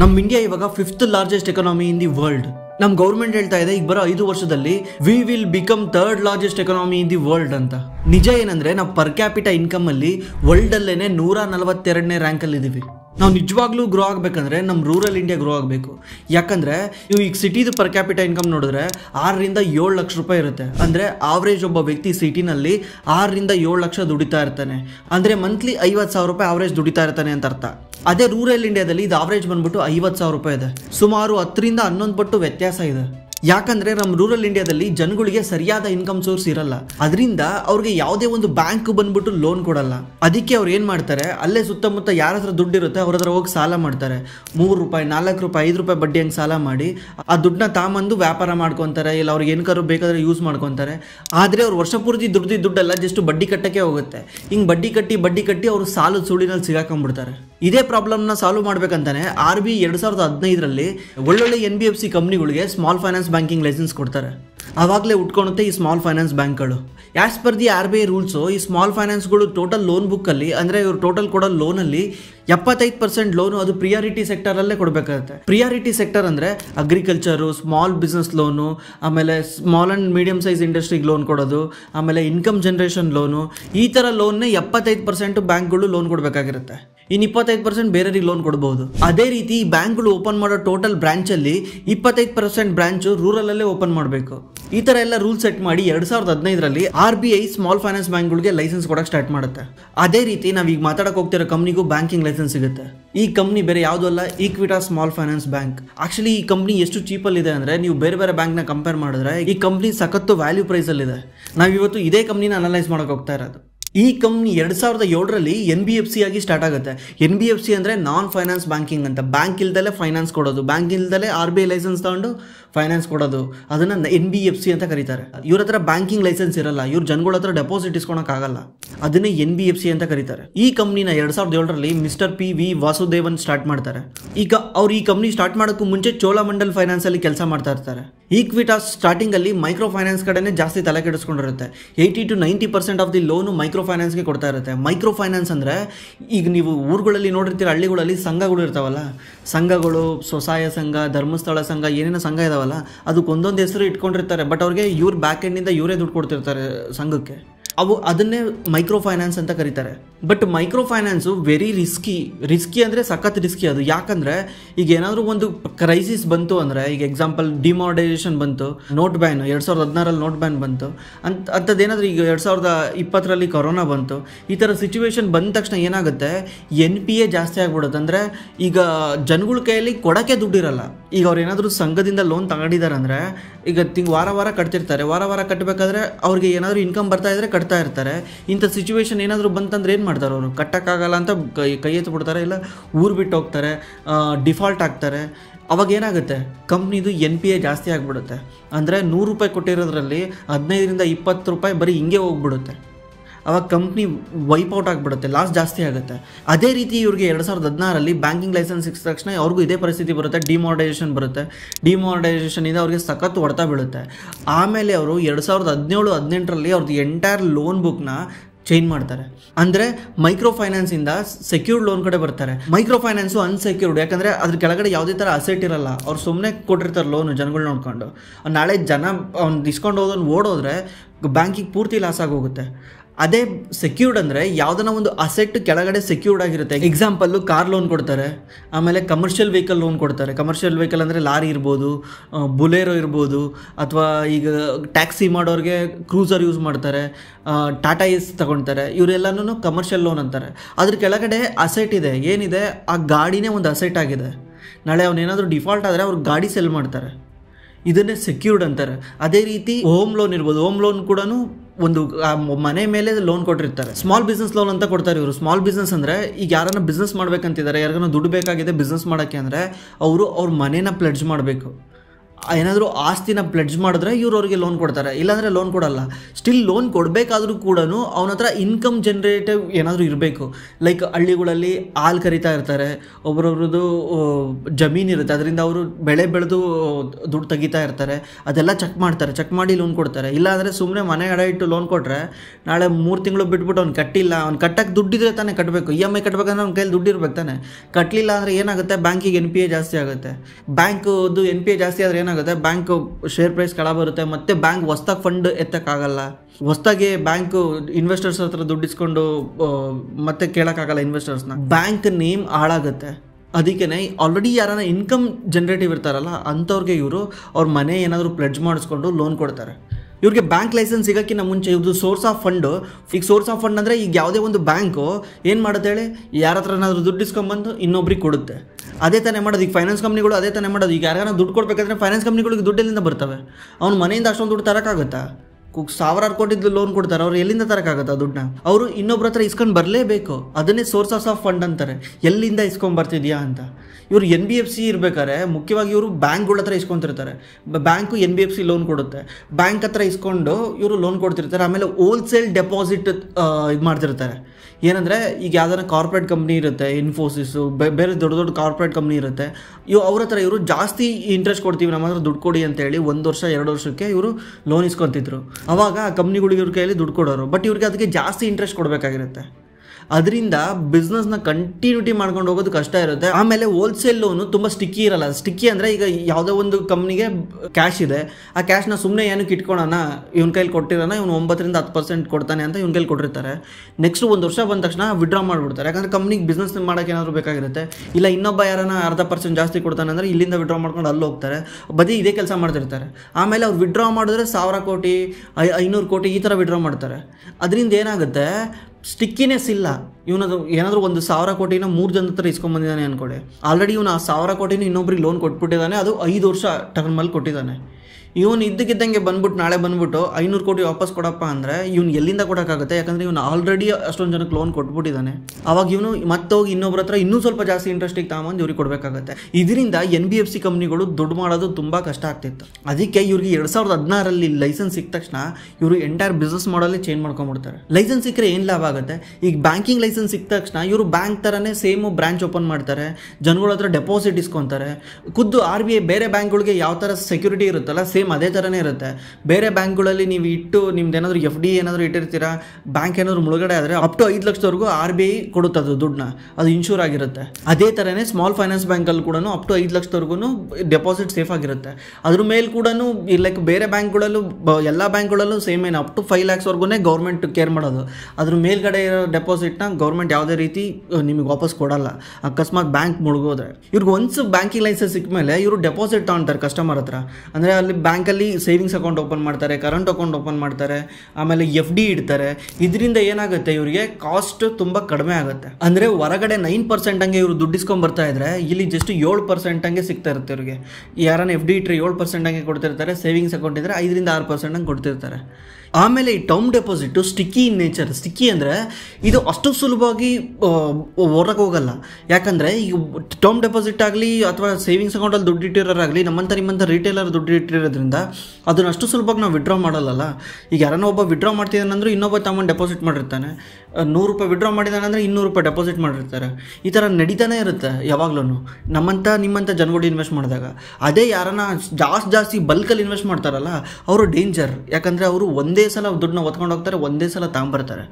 ನಮ್ಮ ಇಂಡಿಯಾ ಇವಾಗ fifth largest economy in the world ನಮ್ ಗೌರ್ಮೆಂಟ್ ಹೇಳ್ತಾ ಇದೆ ಈಗ ಬರೋ ಐದು ವರ್ಷದಲ್ಲಿ we will become third largest economy in the world ಅಂತ ನಿಜ ಏನಂದ್ರೆ ನಾವು ಪರ್ ಕ್ಯಾಪಿಟ ಇನ್ಕಮ್ ಅಲ್ಲಿ ವರ್ಲ್ಡ್ ಅಲ್ಲೇನೆ ನೂರ ನಲವತ್ತೆರಡನೇ ರ್ಯಾಂಕ್ ಅಲ್ಲಿ ಇದೀವಿ ನಾವು ನಿಜವಾಗ್ಲೂ ಗ್ರೋ ಆಗಬೇಕಂದ್ರೆ ನಮ್ಮ ರೂರಲ್ ಇಂಡಿಯಾ ಗ್ರೋ ಆಗಬೇಕು ಯಾಕಂದರೆ ನೀವು ಈಗ ಸಿಟಿದು ಪರ್ ಕ್ಯಾಪಿಟಲ್ ಇನ್ಕಮ್ ನೋಡಿದ್ರೆ ಆರರಿಂದ ಏಳು ಲಕ್ಷ ರೂಪಾಯಿ ಇರುತ್ತೆ ಅಂದರೆ ಆವ್ರೇಜ್ ಒಬ್ಬ ವ್ಯಕ್ತಿ ಸಿಟಿನಲ್ಲಿ ಆರರಿಂದ ಏಳು ಲಕ್ಷ ದುಡಿತಾ ಇರ್ತಾನೆ ಅಂದರೆ ಮಂತ್ಲಿ ಐವತ್ತು ಸಾವಿರ ರೂಪಾಯಿ ಆವ್ರೇಜ್ ದುಡಿತಾ ಇರ್ತಾನೆ ಅಂತ ಅರ್ಥ ಅದೇ ರೂರಲ್ ಇಂಡಿಯಾದಲ್ಲಿ ಇದು ಆವ್ರೇಜ್ ಬಂದ್ಬಿಟ್ಟು ಐವತ್ತು ಸಾವಿರ ರೂಪಾಯಿ ಇದೆ ಸುಮಾರು ಹತ್ತರಿಂದ ಹನ್ನೊಂದು ಪಟ್ಟು ವ್ಯತ್ಯಾಸ ಇದೆ ಯಾಕಂದ್ರೆ ನಮ್ಮ ರೂರಲ್ ಇಂಡಿಯಾದಲ್ಲಿ ಜನಗಳಿಗೆ ಸರಿಯಾದ ಇನ್ಕಮ್ ಸೋರ್ಸ್ ಇರಲ್ಲ ಅದರಿಂದ ಅವ್ರಿಗೆ ಯಾವುದೇ ಒಂದು ಬ್ಯಾಂಕ್ ಬಂದ್ಬಿಟ್ಟು ಲೋನ್ ಕೊಡಲ್ಲ ಅದಕ್ಕೆ ಅವ್ರು ಏನು ಮಾಡ್ತಾರೆ ಅಲ್ಲೇ ಸುತ್ತಮುತ್ತ ಯಾರ ಹತ್ರ ದುಡ್ಡಿರುತ್ತೆ ಅವ್ರ ಹತ್ರ ಹೋಗಿ ಸಾಲ ಮಾಡ್ತಾರೆ ಮೂರು ರೂಪಾಯಿ ನಾಲ್ಕು ರೂಪಾಯಿ ಐದು ರೂಪಾಯಿ ಬಡ್ಡಿ ಹಂಗೆ ಸಾಲ ಮಾಡಿ ಆ ದುಡ್ಡನ್ನ ತಾಮಂದು ವ್ಯಾಪಾರ ಮಾಡ್ಕೊತಾರೆ ಇಲ್ಲ ಅವ್ರಿಗೆ ಏನಕ್ಕಾದ್ರು ಬೇಕಾದ್ರೆ ಯೂಸ್ ಮಾಡ್ಕೊತಾರೆ ಆದರೆ ಅವ್ರು ವರ್ಷ ಪೂರ್ತಿ ದುಡ್ದು ದುಡ್ಡಲ್ಲ ಜಸ್ಟ್ ಬಡ್ಡಿ ಕಟ್ಟಕ್ಕೆ ಹೋಗುತ್ತೆ ಹಿಂಗೆ ಬಡ್ಡಿ ಕಟ್ಟಿ ಬಡ್ಡಿ ಕಟ್ಟಿ ಅವರು ಸಾಲದ ಸುಳಿನಲ್ಲಿ ಸಿಗಾಕೊಂಡ್ಬಿಡ್ತಾರೆ ಇದೇ ಪ್ರಾಬ್ಲಮ್ನ ಸಾಲ್ವ್ ಮಾಡ್ಬೇಕಂತಾನೆ ಆರ್ ಬಿ ಎರಡು ಸಾವಿರದ ಹದಿನೈದರಲ್ಲಿ ಒಳ್ಳೊಳ್ಳೆ ಎನ್ ಬಿ ಎಫ್ ಸಿ ಕಂಪ್ನಿಗಳಿಗೆ ಸ್ಮಾಲ್ ಫೈನಾನ್ಸ್ ಬ್ಯಾಂಕಿಂಗ್ ಲೈಸೆನ್ಸ್ ಕೊಡ್ತಾರೆ ಆವಾಗಲೇ ಉಟ್ಕೊಳುತ್ತೆ ಈ ಸ್ಮಾಲ್ ಫೈನಾನ್ಸ್ ಬ್ಯಾಂಕ್ಗಳು as per the R B I rules ಈ ಸ್ಮಾಲ್ ಫೈನಾನ್ಸ್ಗಳು ಟೋಟಲ್ ಲೋನ್ ಬುಕ್ಕಲ್ಲಿ ಅಂದ್ರೆ ಇವರು ಟೋಟಲ್ ಕೊಡೋ ಲೋನಲ್ಲಿ ಎಪ್ಪತ್ತೈದು ಪರ್ಸೆಂಟ್ ಲೋನ್ ಅದು ಪ್ರಿಯಾರಿಟಿ ಸೆಕ್ಟರಲ್ಲೇ ಕೊಡಬೇಕಾಗುತ್ತೆ ಪ್ರಿಯಾರಿಟಿ ಸೆಕ್ಟರ್ ಅಂದರೆ ಅಗ್ರಿಕಲ್ಚರು ಸ್ಮಾಲ್ ಬಿಸ್ನೆಸ್ ಲೋನು ಆಮೇಲೆ ಸ್ಮಾಲ್ ಆ್ಯಂಡ್ ಮೀಡಿಯಮ್ ಸೈಜ್ ಇಂಡಸ್ಟ್ರಿಗೆ ಲೋನ್ ಕೊಡೋದು ಆಮೇಲೆ ಇನ್ಕಮ್ ಜನರೇಷನ್ ಲೋನು ಈ ತರ ಲೋನ್ ಎಪ್ಪತ್ತೈದು ಪರ್ಸೆಂಟ್ ಬ್ಯಾಂಕ್ಗಳು ಲೋನ್ ಕೊಡಬೇಕಾಗಿರುತ್ತೆ ಇನ್ನು ಇಪ್ಪತ್ತೈದು ಪರ್ಸೆಂಟ್ ಬೇರೆಯವರಿಗೆ ಲೋನ್ ಕೊಡಬಹುದು ಅದೇ ರೀತಿ ಈ ಬ್ಯಾಂಕ್ಗಳು ಓಪನ್ ಮಾಡೋ ಟೋಟಲ್ ಅಲ್ಲಿ ಇಪ್ಪತ್ತೈದು ಪರ್ಸೆಂಟ್ ರೂರಲ್ ಅಲ್ಲೇ ಓಪನ್ ಮಾಡಬೇಕು ಈ ತರ ಎಲ್ಲ ರೂಲ್ ಸೆಟ್ ಮಾಡಿ ಎರಡ್ ಸಾವಿರದ ಹದಿನೈದರಲ್ಲಿ R B I small finance ಬ್ಯಾಂಕ್ಗಳಿಗೆ ಲೈಸೆನ್ಸ್ ಕೊಡಕ್ಕೆ ಸ್ಟಾರ್ಟ್ ಮಾಡುತ್ತೆ ಅದೇ ರೀತಿ ನಾವು ಈಗ ಮಾತಾಡಕ್ಕೆ ಹೋಗ್ತಿರೋ ಕಂಪ್ನಿಗೂ ಬ್ಯಾಂಕಿಂಗ್ ಲೈಸೆನ್ಸ್ ಸಿಗುತ್ತೆ ಈ ಕಂಪ್ನಿ ಬೇರೆ ಯಾವುದಲ್ಲ ಅಲ್ಲ Equitas small finance bank actually ಈ ಕಂಪ್ನಿ ಎಷ್ಟು ಅಲ್ಲಿ ಇದೆ ಅಂದ್ರೆ ನೀವು ಬೇರೆ ಬೇರೆ ನ ಕಂಪೇರ್ ಮಾಡಿದ್ರೆ ಈ ಕಂಪ್ನಿ ಸಖತ್ತು ವ್ಯಾಲ್ಯೂ ಪ್ರೈಸ್ ಇದೆ ನಾವು ಇವತ್ತು ಇದೇ ಕಂಪ್ನಿನ ಅನಲೈಸ್ ಮಾಡೋಕೆ ಹೋಗ್ತಾ ಇರೋದು ಈ ಕಂಪ್ನಿ ಎರಡು ಸಾವಿರದ ಏಳರಲ್ಲಿ ಎನ್ ಬಿ ಎಫ್ ಸಿ ಆಗಿ ಸ್ಟಾರ್ಟ್ ಆಗುತ್ತೆ ಎನ್ ಬಿ ಎಫ್ ಸಿ ಅಂದರೆ ನಾನ್ ಫೈನಾನ್ಸ್ ಬ್ಯಾಂಕಿಂಗ್ ಅಂತ ಬ್ಯಾಂಕ್ ಇಲ್ದಲೇ ಫೈನಾನ್ಸ್ ಕೊಡೋದು ಬ್ಯಾಂಕ್ ಇಲ್ದಲೇ ಆರ್ ಬಿ ಐ ಲೈಸೆನ್ಸ್ ತಗೊಂಡು ಫೈನಾನ್ಸ್ ಕೊಡೋದು ಅದನ್ನು ಎನ್ ಬಿ ಎಫ್ ಸಿ ಅಂತ ಕರೀತಾರೆ ಇವ್ರ ಹತ್ರ ಬ್ಯಾಂಕಿಂಗ್ ಲೈಸೆನ್ಸ್ ಇರಲ್ಲ ಇವ್ರ ಜನಗಳ ಹತ್ರ ಡೆಪಾಸಿಟ್ ಆಗಲ್ಲ ಅದನ್ನೇ ಎನ್ ಬಿ ಎಫ್ ಸಿ ಅಂತ ಕರೀತಾರೆ ಈ ಕಂಪ್ನಿನ ಎರಡು ಸಾವಿರದ ಏಳರಲ್ಲಿ mister P V Vasudevan start ಮಾಡ್ತಾರೆ ಈಗ ಅವ್ರು ಈ ಕಂಪ್ನಿ ಸ್ಟಾರ್ಟ್ ಮಾಡೋಕ್ಕೂ ಮುಂಚೆ ಚೋಳಮಂಡಲ್ ಫೈನಾನ್ಸ್ ಅಲ್ಲಿ ಕೆಲಸ ಮಾಡ್ತಾ ಇರ್ತಾರೆ ಈಕ್ವಿಟಾಸ್ ಸ್ಟಾರ್ಟಿಂಗ್ ಅಲ್ಲಿ ಮೈಕ್ರೋ ಫೈನಾನ್ಸ್ ಕಡೆನೇ ಜಾಸ್ತಿ ತಲೆ ಕೆಡಿಸ್ಕೊಂಡಿರುತ್ತೆ eighty to ninety percent of the loan micro ಫೈನಾನ್ಸ್ಗೆ ಕೊಡ್ತಾ ಇರುತ್ತೆ ಮೈಕ್ರೋ ಫೈನಾನ್ಸ್ ಅಂದ್ರೆ ಈಗ ನೀವು ಊರುಗಳಲ್ಲಿ ನೋಡಿರ್ತೀರ ಹಳ್ಳಿಗಳಲ್ಲಿ ಸಂಘಗಳು ಇರ್ತಾವಲ್ಲ ಸಂಘಗಳು ಸ್ವಸಹಾಯ ಸಂಘ ಧರ್ಮಸ್ಥಳ ಸಂಘ ಏನೇನೋ ಸಂಘ ಇದಾವಲ್ಲ ಒಂದೊಂದು ಹೆಸರು ಇಟ್ಕೊಂಡಿರ್ತಾರೆ ಬಟ್ ಅವ್ರಿಗೆ ಇವ್ರ ಬ್ಯಾಕ್ ಇಂದ ಇವರೇ ದುಡ್ಡು ಕೊಡ್ತಿರ್ತಾರೆ ಸಂಘಕ್ಕೆ ಅವು ಅದನ್ನೇ ಮೈಕ್ರೋ ಫೈನಾನ್ಸ್ ಅಂತ ಕರೀತಾರೆ but micro finance very risky risky ಅಂದರೆ ಸಖತ್ ರಿಸ್ಕಿ ಅದು ಯಾಕಂದರೆ ಈಗ ಏನಾದರೂ ಒಂದು ಕ್ರೈಸಿಸ್ ಬಂತು ಅಂದರೆ ಈಗ ಎಕ್ಸಾಂಪಲ್ ಡಿಮಾಡೈಸೇಷನ್ ಬಂತು ನೋಟ್ ಬ್ಯಾನ್ ಎರಡು ಸಾವಿರದ ಹದಿನಾರಲ್ಲಿ ನೋಟ್ ಬ್ಯಾನ್ ಬಂತು ಅಂತ ಅಂಥದ್ದೇನಾದರೂ ಈಗ ಎರಡು ಸಾವಿರದ ಇಪ್ಪತ್ತರಲ್ಲಿ ಕೊರೋನಾ ಬಂತು ಈ ಥರ ಸಿಚುವೇಶನ್ ಬಂದ ತಕ್ಷಣ ಏನಾಗುತ್ತೆ ಎನ್ ಪಿ ಎ ಜಾಸ್ತಿ ಆಗ್ಬಿಡುತ್ತೆ ಅಂದರೆ ಈಗ ಜನಗಳ ಕೈಯಲ್ಲಿ ಕೊಡೋಕ್ಕೆ ದುಡ್ಡಿರಲ್ಲ ಈಗ ಅವ್ರು ಏನಾದರೂ ಸಂಘದಿಂದ ಲೋನ್ ತಗೊಂಡಿದ್ದಾರೆ ಅಂದರೆ ಈಗ ತಿಂಗ್ ವಾರ ವಾರ ಕಟ್ತಿರ್ತಾರೆ ವಾರ ವಾರ ಕಟ್ಟಬೇಕಾದ್ರೆ ಅವ್ರಿಗೆ ಏನಾದರೂ ಇನ್ಕಮ್ ಬರ್ತಾ ಇದ್ದರೆ ಕಟ್ ಇರ್ತಾರೆ ಇಂಥ ಸಿಚುವೇಶನ್ ಏನಾದರೂ ಬಂತಂದ್ರೆ ಏನು ಮಾಡ್ತಾರೆ ಅವರು ಕಟ್ಟೋಕ್ಕಾಗಲ್ಲ ಅಂತ ಕೈ ಕೈ ಬಿಡ್ತಾರೆ ಇಲ್ಲ ಊರು ಬಿಟ್ಟು ಹೋಗ್ತಾರೆ ಡಿಫಾಲ್ಟ್ ಆಗ್ತಾರೆ ಅವಾಗ ಏನಾಗುತ್ತೆ ಕಂಪ್ನಿದು ಎನ್ ಪಿ ಎ ಜಾಸ್ತಿ ಆಗಿಬಿಡುತ್ತೆ ಅಂದರೆ ನೂರು ರೂಪಾಯಿ ಕೊಟ್ಟಿರೋದ್ರಲ್ಲಿ ಹದಿನೈದರಿಂದ ಇಪ್ಪತ್ತು ರೂಪಾಯಿ ಬರೀ ಹಿಂಗೆ ಹೋಗ್ಬಿಡುತ್ತೆ ಅವಾಗ ಕಂಪ್ನಿ ಔಟ್ ಆಗಿಬಿಡುತ್ತೆ ಲಾಸ್ ಜಾಸ್ತಿ ಆಗುತ್ತೆ ಅದೇ ರೀತಿ ಇವ್ರಿಗೆ ಎರಡು ಸಾವಿರದ ಹದಿನಾರಲ್ಲಿ ಬ್ಯಾಂಕಿಂಗ್ ಲೈಸೆನ್ಸ್ ಸಿಕ್ಕ ತಕ್ಷಣ ಅವ್ರಿಗೂ ಇದೇ ಪರಿಸ್ಥಿತಿ ಬರುತ್ತೆ ಡಿಮಾರ್ಡೈಸೇಷನ್ ಬರುತ್ತೆ ಡಿಮಾರ್ಡೈಸೇಷನಿಂದ ಅವ್ರಿಗೆ ಸಖತ್ ಹೊಡೆತ ಬೀಳುತ್ತೆ ಆಮೇಲೆ ಅವರು ಎರಡು ಸಾವಿರದ ಹದಿನೇಳು ಹದಿನೆಂಟರಲ್ಲಿ ಅವ್ರದ್ದು ಎಂಟೈರ್ ಲೋನ್ ಬುಕ್ನ ಚೇಂಜ್ ಮಾಡ್ತಾರೆ ಅಂದರೆ ಮೈಕ್ರೋ ಫೈನಾನ್ಸಿಂದ ಸೆಕ್ಯೂರ್ಡ್ ಲೋನ್ ಕಡೆ ಬರ್ತಾರೆ ಮೈಕ್ರೋ ಫೈನಾನ್ಸು ಅನ್ಸೆಕ್ಯೂರ್ಡ್ ಯಾಕಂದರೆ ಅದ್ರ ಕೆಳಗಡೆ ಯಾವುದೇ ಥರ ಅಸೆಟ್ ಇರಲ್ಲ ಅವ್ರು ಸುಮ್ಮನೆ ಕೊಟ್ಟಿರ್ತಾರೆ ಲೋನು ಜನಗಳು ನೋಡ್ಕೊಂಡು ನಾಳೆ ಜನ ಅವ್ನು ಇಸ್ಕೊಂಡು ಹೋದವ್ನು ಓಡೋದ್ರೆ ಬ್ಯಾಂಕಿಗೆ ಪೂರ್ತಿ ಲಾಸ್ ಆಗೋಗುತ್ತೆ ಅದೇ ಸೆಕ್ಯೂರ್ಡ್ ಅಂದರೆ ಯಾವುದನ್ನ ಒಂದು ಅಸೆಟ್ ಕೆಳಗಡೆ ಸೆಕ್ಯೂರ್ಡ್ ಆಗಿರುತ್ತೆ ಎಕ್ಸಾಂಪಲ್ಲು ಕಾರ್ ಲೋನ್ ಕೊಡ್ತಾರೆ ಆಮೇಲೆ ಕಮರ್ಷಿಯಲ್ ವೆಹಿಕಲ್ ಲೋನ್ ಕೊಡ್ತಾರೆ ಕಮರ್ಷಿಯಲ್ ವೆಹಿಕಲ್ ಅಂದರೆ ಲಾರಿ ಇರ್ಬೋದು ಬುಲೆರೋ ಇರ್ಬೋದು ಅಥವಾ ಈಗ ಟ್ಯಾಕ್ಸಿ ಮಾಡೋರಿಗೆ ಕ್ರೂಸರ್ ಯೂಸ್ ಮಾಡ್ತಾರೆ ಟಾಟಾ ಎಸ್ ತೊಗೊಳ್ತಾರೆ ಇವರೆಲ್ಲನೂ ಕಮರ್ಷಿಯಲ್ ಲೋನ್ ಅಂತಾರೆ ಅದ್ರ ಕೆಳಗಡೆ ಅಸೆಟ್ ಇದೆ ಏನಿದೆ ಆ ಗಾಡಿನೇ ಒಂದು ಅಸೆಟ್ ಆಗಿದೆ ನಾಳೆ ಅವನೇನಾದರೂ ಡಿಫಾಲ್ಟ್ ಆದರೆ ಅವ್ರು ಗಾಡಿ ಸೆಲ್ ಮಾಡ್ತಾರೆ ಇದನ್ನೇ ಸೆಕ್ಯೂರ್ಡ್ ಅಂತಾರೆ ಅದೇ ರೀತಿ ಹೋಮ್ ಲೋನ್ ಇರ್ಬೋದು ಹೋಮ್ ಲೋನ್ ಕೂಡ ಒಂದು ಮನೆ ಮೇಲೆ ಲೋನ್ ಕೊಟ್ಟಿರ್ತಾರೆ ಸ್ಮಾಲ್ ಬಿಸ್ನೆಸ್ ಲೋನ್ ಅಂತ ಕೊಡ್ತಾರೆ ಇವರು ಸ್ಮಾಲ್ ಬಿಸ್ನೆಸ್ ಅಂದರೆ ಈಗ ಯಾರನ್ನ ಬಿಸ್ನೆಸ್ ಮಾಡ್ಬೇಕಂತಿದ್ದಾರೆ ಯಾರನ್ನ ದುಡ್ಡು ಬೇಕಾಗಿದೆ ಬಿಸ್ನೆಸ್ ಮಾಡೋಕ್ಕೆ ಅಂದರೆ ಅವರು ಅವ್ರ ಮನೇನ ಪ್ಲಡ್ಜ್ ಮಾಡಬೇಕು ಏನಾದರೂ ಆಸ್ತಿನ ಪ್ಲಡ್ಜ್ ಮಾಡಿದ್ರೆ ಇವ್ರು ಅವ್ರಿಗೆ ಲೋನ್ ಕೊಡ್ತಾರೆ ಇಲ್ಲಾಂದರೆ ಲೋನ್ ಕೊಡಲ್ಲ ಸ್ಟಿಲ್ ಲೋನ್ ಕೊಡಬೇಕಾದ್ರೂ ಕೂಡ ಅವನ ಹತ್ರ ಇನ್ಕಮ್ ಜನ್ರೇಟಿವ್ ಏನಾದರೂ ಇರಬೇಕು ಲೈಕ್ ಹಳ್ಳಿಗಳಲ್ಲಿ ಹಾಲು ಕರಿತಾ ಇರ್ತಾರೆ ಒಬ್ರೊಬ್ರದ್ದು ಜಮೀನು ಇರುತ್ತೆ ಅದರಿಂದ ಅವರು ಬೆಳೆ ಬೆಳೆದು ದುಡ್ಡು ತೆಗಿತಾ ಇರ್ತಾರೆ ಅದೆಲ್ಲ ಚೆಕ್ ಮಾಡ್ತಾರೆ ಚೆಕ್ ಮಾಡಿ ಲೋನ್ ಕೊಡ್ತಾರೆ ಇಲ್ಲಾಂದರೆ ಸುಮ್ಮನೆ ಮನೆ ಅಡ ಇಟ್ಟು ಲೋನ್ ಕೊಟ್ಟರೆ ನಾಳೆ ಮೂರು ತಿಂಗಳು ಬಿಟ್ಬಿಟ್ಟು ಅವ್ನು ಕಟ್ಟಿಲ್ಲ ಅವ್ನು ಕಟ್ಟಕ್ಕೆ ದುಡ್ಡಿದ್ರೆ ತಾನೇ ಕಟ್ಟಬೇಕು ಇ e ಎಮ್ ಐ ಕಟ್ಟಬೇಕಂದ್ರೆ ಅವ್ನ ಕೈಯಲ್ಲಿ ದುಡ್ಡಿರ್ಬೇಕು ತಾನೆ ಕಟ್ಟಲಿಲ್ಲ ಅಂದರೆ ಏನಾಗುತ್ತೆ ಬ್ಯಾಂಕಿಗೆ ಎನ್ ಪಿ ಎ ಜಾಸ್ತಿ ಆಗುತ್ತೆ ಬ್ಯಾಂಕ್ದು ಎನ್ ಪಿ ಎ ಜಾಸ್ತಿ ಆದರೆ ಏನಾಗುತ್ತೆ ಬ್ಯಾಂಕ್ ಶೇರ್ ಪ್ರೈಸ್ ಕೆಳ ಬರುತ್ತೆ ಮತ್ತೆ ಬ್ಯಾಂಕ್ ಹೊಸ್ದಾಗಿ ಫಂಡ್ ಎತ್ತಕ್ಕಾಗಲ್ಲ ಹೊಸ್ದಾಗಿ ಬ್ಯಾಂಕ್ ಇನ್ವೆಸ್ಟರ್ಸ್ ಹತ್ರ ದುಡ್ಡು ಇಸ್ಕೊಂಡು ಮತ್ತೆ ಕೇಳಕ್ಕಾಗಲ್ಲ ಇನ್ವೆಸ್ಟರ್ಸ್ನ ಬ್ಯಾಂಕ್ ನೇಮ್ ಹಾಳಾಗುತ್ತೆ ಅದಕ್ಕೆ ಆಲ್ರೆಡಿ ಯಾರನ್ನ ಇನ್ಕಮ್ ಜನ್ರೇಟಿವ್ ಇರ್ತಾರಲ್ಲ ಅಂಥವ್ರಿಗೆ ಇವರು ಅವ್ರ ಮನೆ ಏನಾದರೂ ಪ್ಲೆಡ್ಜ್ ಮಾಡಿಸ್ಕೊಂಡು ಲೋನ್ ಕೊಡ್ತಾರೆ ಇವ್ರಿಗೆ ಬ್ಯಾಂಕ್ ಲೈಸೆನ್ಸ್ ಸಿಗೋಕ್ಕಿಂತ ಮುಂಚೆ ಇದು ಸೋರ್ಸ್ ಆಫ್ ಫಂಡ್ ಈಗ ಸೋರ್ಸ್ ಆಫ್ ಫಂಡ್ ಅಂದರೆ ಈಗ ಯಾವುದೇ ಒಂದು ಬ್ಯಾಂಕು ಏನು ಮಾಡುತ್ತೆ ಹೇಳಿ ಯಾರ ಹತ್ರನಾದ್ರೂ ದುಡ್ಡು ಇಸ್ಕೊಂಬಂದು ಇನ್ನೊಬ್ರಿಗೆ ಕೊಡುತ್ತೆ ಅದೇ ತಾನೇ ಮಾಡೋದು ಈಗ ಫೈನಾನ್ಸ್ ಕಂಪ್ನಿಗಳು ಅದೇ ತಾನೇ ಮಾಡೋದು ಈಗ ಯಾರಿಗಾನ ದುಡ್ಡು ಕೊಡಬೇಕಾದ್ರೆ ಫೈನಾನ್ಸ್ ಕಂಪ್ನಿಗಳಿಗೆ ದುಡ್ಡಿಲ್ಲಿಂದ ಬರ್ತವೆ ಅವ್ನ ಮನೆಯಿಂದ ಅಷ್ಟೊಂದು ದುಡ್ಡು ತರೋಕ್ಕಾಗುತ್ತಾ ಸಾವಿರಾರು ಕೋಟಿದ್ದು ಲೋನ್ ಕೊಡ್ತಾರೆ ಅವ್ರು ಎಲ್ಲಿಂದ ತರಕಾಗತ್ತ ದುಡ್ಡನ್ನ ಅವರು ಇನ್ನೊಬ್ರ ಹತ್ರ ಇಸ್ಕೊಂಡು ಬರಲೇಬೇಕು ಅದನ್ನೇ ಸೋರ್ಸಸ್ ಆಫ್ ಫಂಡ್ ಅಂತಾರೆ ಎಲ್ಲಿಂದ ಇಸ್ಕೊಂಡ್ ಬರ್ತಿದ್ಯಾ ಅಂತ ಇವರು ಎನ್ ಬಿ ಎಫ್ ಸಿ ಇರಬೇಕಾದ್ರೆ ಮುಖ್ಯವಾಗಿ ಇವರು ಬ್ಯಾಂಕ್ಗಳ ಹತ್ರ ಇಸ್ಕೊತಿರ್ತಾರೆ bank N B F C loan ಕೊಡುತ್ತೆ ಬ್ಯಾಂಕ್ ಹತ್ರ ಇಸ್ಕೊಂಡು ಇವರು ಲೋನ್ ಕೊಡ್ತಿರ್ತಾರೆ ಆಮೇಲೆ ಹೋಲ್ಸೇಲ್ ಡೆಪಾಸಿಟ್ ಇದು ಮಾಡ್ತಿರ್ತಾರೆ ಏನಂದರೆ ಈಗ ಯಾವ್ದಾರ ಕಾರ್ಪೊರೇಟ್ ಕಂಪ್ನಿ ಇರುತ್ತೆ ಇನ್ಫೋಸಿಸು ಬೇರೆ ದೊಡ್ಡ ದೊಡ್ಡ ಕಾರ್ಪೊರೇಟ್ ಕಂಪ್ನಿ ಇರುತ್ತೆ ಇವು ಅವ್ರ ಹತ್ರ ಇವರು ಜಾಸ್ತಿ ಇಂಟ್ರೆಸ್ಟ್ ಕೊಡ್ತೀವಿ ನಮ್ಮ ಹತ್ರ ದುಡ್ಡು ಕೊಡಿ ಅಂತೇಳಿ ಒಂದು ವರ್ಷ ಎರಡು ವರ್ಷಕ್ಕೆ ಇವರು ಲೋನ್ ಇಸ್ಕೊತಿದ್ರು ಅವಾಗ ಆ ಕಂಪ್ನಿಗಳಿಗೆ ಇವ್ರ ಕೈಯಲ್ಲಿ ದುಡ್ಡು ಕೊಡೋರು ಬಟ್ ಇವ್ರಿಗೆ ಅದಕ್ಕೆ ಜಾಸ್ತಿ ಇಂಟ್ರೆಸ್ಟ್ ಕೊಡಬೇಕಾಗಿರುತ್ತೆ ಅದರಿಂದ ಬಿಸ್ನೆಸ್ನ ಕಂಟಿನ್ಯೂಟಿ ಮಾಡ್ಕೊಂಡು ಹೋಗೋದು ಕಷ್ಟ ಇರುತ್ತೆ ಆಮೇಲೆ ಹೋಲ್ಸೇಲ್ ಲೋನು ತುಂಬ ಸ್ಟಿಕ್ಕಿ ಇರಲ್ಲ ಸ್ಟಿಕ್ಕಿ ಅಂದರೆ ಈಗ ಯಾವುದೋ ಒಂದು ಕಂಪ್ನಿಗೆ ಕ್ಯಾಶ್ ಇದೆ ಆ ಕ್ಯಾಶ್ನ ಸುಮ್ಮನೆ ಏನಕ್ಕೆ ಇಟ್ಕೊಳ್ಳೋಣ ಇವನ ಕೈಲಿ ಕೊಟ್ಟಿರೋಣ ಇವ್ನು ಒಂಬತ್ತರಿಂದ ಹತ್ತು ಪರ್ಸೆಂಟ್ ಕೊಡ್ತಾನೆ ಅಂತ ಇವ್ನ ಕೈಲಿ ಕೊಟ್ಟಿರ್ತಾರೆ ನೆಕ್ಸ್ಟ್ ಒಂದು ವರ್ಷ ಬಂದ ತಕ್ಷಣ ವಿಡ್ರಾ ಮಾಡಿಬಿಡ್ತಾರೆ ಯಾಕಂದರೆ ಕಂಪ್ನಿಗೆ ಬಿಸ್ನೆಸ್ ಮಾಡೋಕೆ ಏನಾದರೂ ಬೇಕಾಗಿರುತ್ತೆ ಇಲ್ಲ ಇನ್ನೊಬ್ಬ ಯಾರನ್ನ ಅರ್ಧ ಪರ್ಸೆಂಟ್ ಜಾಸ್ತಿ ಕೊಡ್ತಾನೆ ಅಂದರೆ ಇಲ್ಲಿಂದ ವಿಡ್ರಾ ಮಾಡ್ಕೊಂಡು ಅಲ್ಲಿ ಹೋಗ್ತಾರೆ ಬದಿ ಇದೇ ಕೆಲಸ ಮಾಡ್ತಿರ್ತಾರೆ ಆಮೇಲೆ ಅವ್ರು ವಿಡ್ರಾ ಮಾಡಿದ್ರೆ ಸಾವಿರ ಕೋಟಿ ಐನೂರು ಕೋಟಿ ಈ ಥರ ವಿಡ್ರಾ ಮಾಡ್ತಾರೆ ಅದರಿಂದ ಏನಾಗುತ್ತೆ ಸ್ಟಿಕ್ಕಿನೆಸ್ ಇಲ್ಲ ಇವನದು ಏನಾದರೂ ಒಂದು ಸಾವಿರ ಕೋಟಿನ ಮೂರು ಜನ ಹತ್ರ ಇಸ್ಕೊಂಬಂದಿದ್ದಾನೆ ಅಂದ್ಕೊಳ್ಳಿ ಆಲ್ರೆಡಿ ಇವನು ಆ ಸಾವಿರ ಕೋಟಿನ ಇನ್ನೊಬ್ರಿಗೆ ಲೋನ್ ಕೊಟ್ಬಿಟ್ಟಿದ್ದಾನೆ ಅದು ಐದು ವರ್ಷ ಟರ್ಮಲ್ಲಿ ಕೊಟ್ಟಿದ್ದಾನೆ ಇವನು ಇದ್ದಕ್ಕಿದ್ದಂಗೆ ಬಂದ್ಬಿಟ್ಟು ನಾಳೆ ಬಂದ್ಬಿಟ್ಟು ಐನೂರು ಕೋಟಿ ವಾಪಸ್ ಕೊಡಪ್ಪ ಅಂದರೆ ಇವ್ನು ಎಲ್ಲಿಂದ ಕೊಡೋಕ್ಕಾಗುತ್ತೆ ಯಾಕಂದರೆ ಇವನು ಆಲ್ರೆಡಿ ಅಷ್ಟೊಂದು ಜನಕ್ಕೆ ಲೋನ್ ಕೊಟ್ಬಿಟ್ಟಿದ್ದಾನೆ ಅವಾಗ ಇವನು ಮತ್ತೋಗಿ ಇನ್ನೊಬ್ಬರ ಹತ್ರ ಇನ್ನೂ ಸ್ವಲ್ಪ ಜಾಸ್ತಿ ಇಂಟ್ರೆಸ್ಟಿಗೆ ತಗೊಂಬಂದು ಇವ್ರಿಗೆ ಕೊಡಬೇಕಾಗುತ್ತೆ ಇದರಿಂದ ಎನ್ ಬಿ ಎಫ್ ಸಿ ಕಂಪ್ನಿಗಳು ದುಡ್ಡು ಮಾಡೋದು ತುಂಬ ಕಷ್ಟ ಆಗ್ತಿತ್ತು ಅದಕ್ಕೆ ಇವ್ರಿಗೆ ಎರಡು ಸಾವಿರದ ಹದಿನಾರಲ್ಲಿ ಲೈಸೆನ್ಸ್ ಸಿಕ್ಕ ತಕ್ಷಣ ಇವರು ಎಂಟೈರ್ ಬಿಸ್ನೆಸ್ ಮಾಡಲ್ಲೇ ಚೇಂಜ್ ಮಾಡ್ಕೊಂಡ್ಬಿಡ್ತಾರೆ ಲೈಸೆನ್ಸ್ ಸಿಕ್ಕರೆ ಏನು ಲಾಭ ಆಗುತ್ತೆ ಈಗ ಬ್ಯಾಂಕಿಂಗ್ ಲೈಸೆನ್ಸ್ ಸಿಕ್ಕ ತಕ್ಷಣ ಇವರು ಬ್ಯಾಂಕ್ ಥರನೇ ಸೇಮ್ ಬ್ರಾಂಚ್ ಓಪನ್ ಮಾಡ್ತಾರೆ ಜನಗಳ ಹತ್ರ ಡೆಪಾಸಿಟ್ ಇಸ್ಕೊತಾರೆ ಖುದ್ದು ಆರ್ ಬಿ ಐ ಬೇರೆ ಬ್ಯಾಂಕ್ಗಳಿಗೆ ಯಾವ ಥರ ಸೆಕ್ಯೂರಿಟಿ ಇರುತ್ತಲ್ಲ ಸೇಮ್ ಅದೇ ಥರನೇ ಇರುತ್ತೆ ಬೇರೆ ಬ್ಯಾಂಕ್ಗಳಲ್ಲಿ ನೀವು ಇಟ್ಟು ನಿಮ್ದು ಏನಾದರೂ ಎಫ್ ಡಿ ಏನಾದರೂ ಇಟ್ಟಿರ್ತೀರಾ ಬ್ಯಾಂಕ್ ಏನಾದರೂ ಮುಳುಗಡೆ ಆದರೆ ಅಪ್ ಟು ಐದು ಲಕ್ಷದವರೆಗೂ ಆರ್ ಬಿ ಐ ಕೊಡುತ್ತೆ ಅದು ದುಡ್ಡನ್ನ ಅದು ಇನ್ಶೂರ್ ಆಗಿರುತ್ತೆ ಅದೇ ಥರನೇ ಸ್ಮಾಲ್ ಫೈನಾನ್ಸ್ ಬ್ಯಾಂಕಲ್ಲಿ ಕೂಡ ಅಪ್ ಟು ಐದು ಲಕ್ಷದವರೆಗೂ ಡೆಪಾಸಿಟ್ ಸೇಫ್ ಆಗಿರುತ್ತೆ ಅದ್ರ ಮೇಲೆ ಕೂಡ ಲೈಕ್ ಬೇರೆ ಬ್ಯಾಂಕ್ಗಳಲ್ಲೂ ಎಲ್ಲ ಬ್ಯಾಂಕ್ಗಳಲ್ಲೂ ಸೇಮ್ ಏನು ಅಪ್ ಟು ಫೈವ್ ಲ್ಯಾಕ್ಸ್ವರೆಗೂ ಗೌರ್ಮೆಂಟ್ ಕೇರ್ ಮಾಡೋದು ಅದ್ರ ಮೇಲ್ಗಡೆ ಇರೋ ಡೆಪಾಸಿಟ್ನ ಗೌರ್ಮೆಂಟ್ ಯಾವುದೇ ರೀತಿ ನಿಮಗೆ ವಾಪಸ್ ಕೊಡಲ್ಲ ಅಕಸ್ಮಾತ್ ಬ್ಯಾಂಕ್ ಮುಳುಗೋದ್ರೆ ಇವ್ರಿಗೆ ಒಂದು ಬ್ಯಾಂಕಿಂಗ್ ಲೈಸೆನ್ಸ್ ಸಿಕ್ಕ ಮೇಲೆ ಇವರು ಡೆಪಾಸಿಟ್ ತಗೊಂತಾರೆ ಕಸ್ಟಮರ್ ಹತ್ರ ಅಂದರೆ ಅಲ್ಲಿ ಬ್ಯಾಂಕಲ್ಲಿ ಸೇವಿಂಗ್ಸ್ ಅಕೌಂಟ್ ಓಪನ್ ಮಾಡ್ತಾರೆ ಕರೆಂಟ್ ಅಕೌಂಟ್ ಓಪನ್ ಮಾಡ್ತಾರೆ ಆಮೇಲೆ ಎಫ್ ಡಿ ಇಡ್ತಾರೆ ಇದರಿಂದ ಏನಾಗುತ್ತೆ ಇವರಿಗೆ ಕಾಸ್ಟ್ ತುಂಬ ಕಡಿಮೆ ಆಗುತ್ತೆ ಅಂದರೆ ಹೊರಗಡೆ ನೈನ್ ಪರ್ಸೆಂಟ್ ಹಂಗೆ ಇವರು ದುಡ್ಡಿಸ್ಕೊಂಡು ಬರ್ತಾ ಇದ್ರೆ ಇಲ್ಲಿ ಜಸ್ಟ್ ಏಳು ಪರ್ಸೆಂಟ್ ಹಂಗೆ ಸಿಗ್ತಾ ಇರುತ್ತೆ ಇವರಿಗೆ ಯಾರನ್ನ ಎಫ್ ಡಿ ಇಟ್ಟರೆ ಏಳು ಪರ್ಸೆಂಟ್ ಹಂಗೆ ಕೊಡ್ತಿರ್ತಾರೆ ಸೇವಿಂಗ್ಸ್ ಅಕೌಂಟ್ ಇದ್ದರೆ ಐದರಿಂದ ಆರು ಪರ್ಸೆಂಟ್ ಹಂಗೆ ಕೊಡ್ತಿರ್ತಾರೆ ಆಮೇಲೆ ಈ term deposit sticky in nature sticky ಅಂದರೆ ಇದು ಅಷ್ಟು ಸುಲಭವಾಗಿ ಹೊರಗೆ ಹೋಗಲ್ಲ ಯಾಕಂದರೆ ಈ ಟರ್ಮ್ ಡೆಪಾಸಿಟ್ ಆಗಲಿ ಅಥವಾ ಸೇವಿಂಗ್ಸ್ ಅಕೌಂಟಲ್ಲಿ ದುಡ್ಡು ಇಟ್ಟಿರೋರಾಗಲಿ ನಮ್ಮಂಥ ನಿಮ್ಮಂಥ ರಿಟೇಲರ್ ದುಡ್ಡು ಇಟ್ಟಿರೋದ್ರಿಂದ ಅದನ್ನ ಅಷ್ಟು ಸುಲಭವಾಗಿ ನಾವು ವಿಡ್ರಾ ಮಾಡಲ್ಲ ಈಗ ಯಾರನ್ನೋ ಒಬ್ಬ ವಿಡ್ರಾ ಮಾಡ್ತಿದ್ದಾನಂದ್ರೂ ಇನ್ನೊಬ್ಬ ತಮ್ಮನ್ನು ಡೆಪಾಸಿಟ್ ಮಾಡಿರ್ತಾನೆ ನೂರು ರೂಪಾಯಿ ವಿಡ್ರಾ ಮಾಡಿದಾನೆ ಅಂದರೆ ಇನ್ನೂರು ರೂಪಾಯಿ ಡೆಪಾಸಿಟ್ ಮಾಡಿರ್ತಾರೆ ಈ ಥರ ನಡೀತಾನೆ ಇರುತ್ತೆ ಯಾವಾಗ್ಲೂ ನಮ್ಮಂಥ ನಿಮ್ಮಂಥ ಜನಗಳು ಇನ್ವೆಸ್ಟ್ ಮಾಡಿದಾಗ ಅದೇ ಯಾರನ್ನ ಜಾಸ್ತಿ ಜಾಸ್ತಿ ಬಲ್ಕಲ್ಲಿ ಇನ್ವೆಸ್ಟ್ ಮಾಡ್ತಾರಲ್ಲ ಅವರು ಡೇಂಜರ್ ಯಾಕಂದರೆ ಅವರು ಒಂದೇ ಸಲ ದುಡ್ಡನ್ನ ಒತ್ಕೊಂಡು ಹೋಗ್ತಾರೆ ಒಂದೇ ಸಲ ತಗೊಂಬರ್ತಾರೆ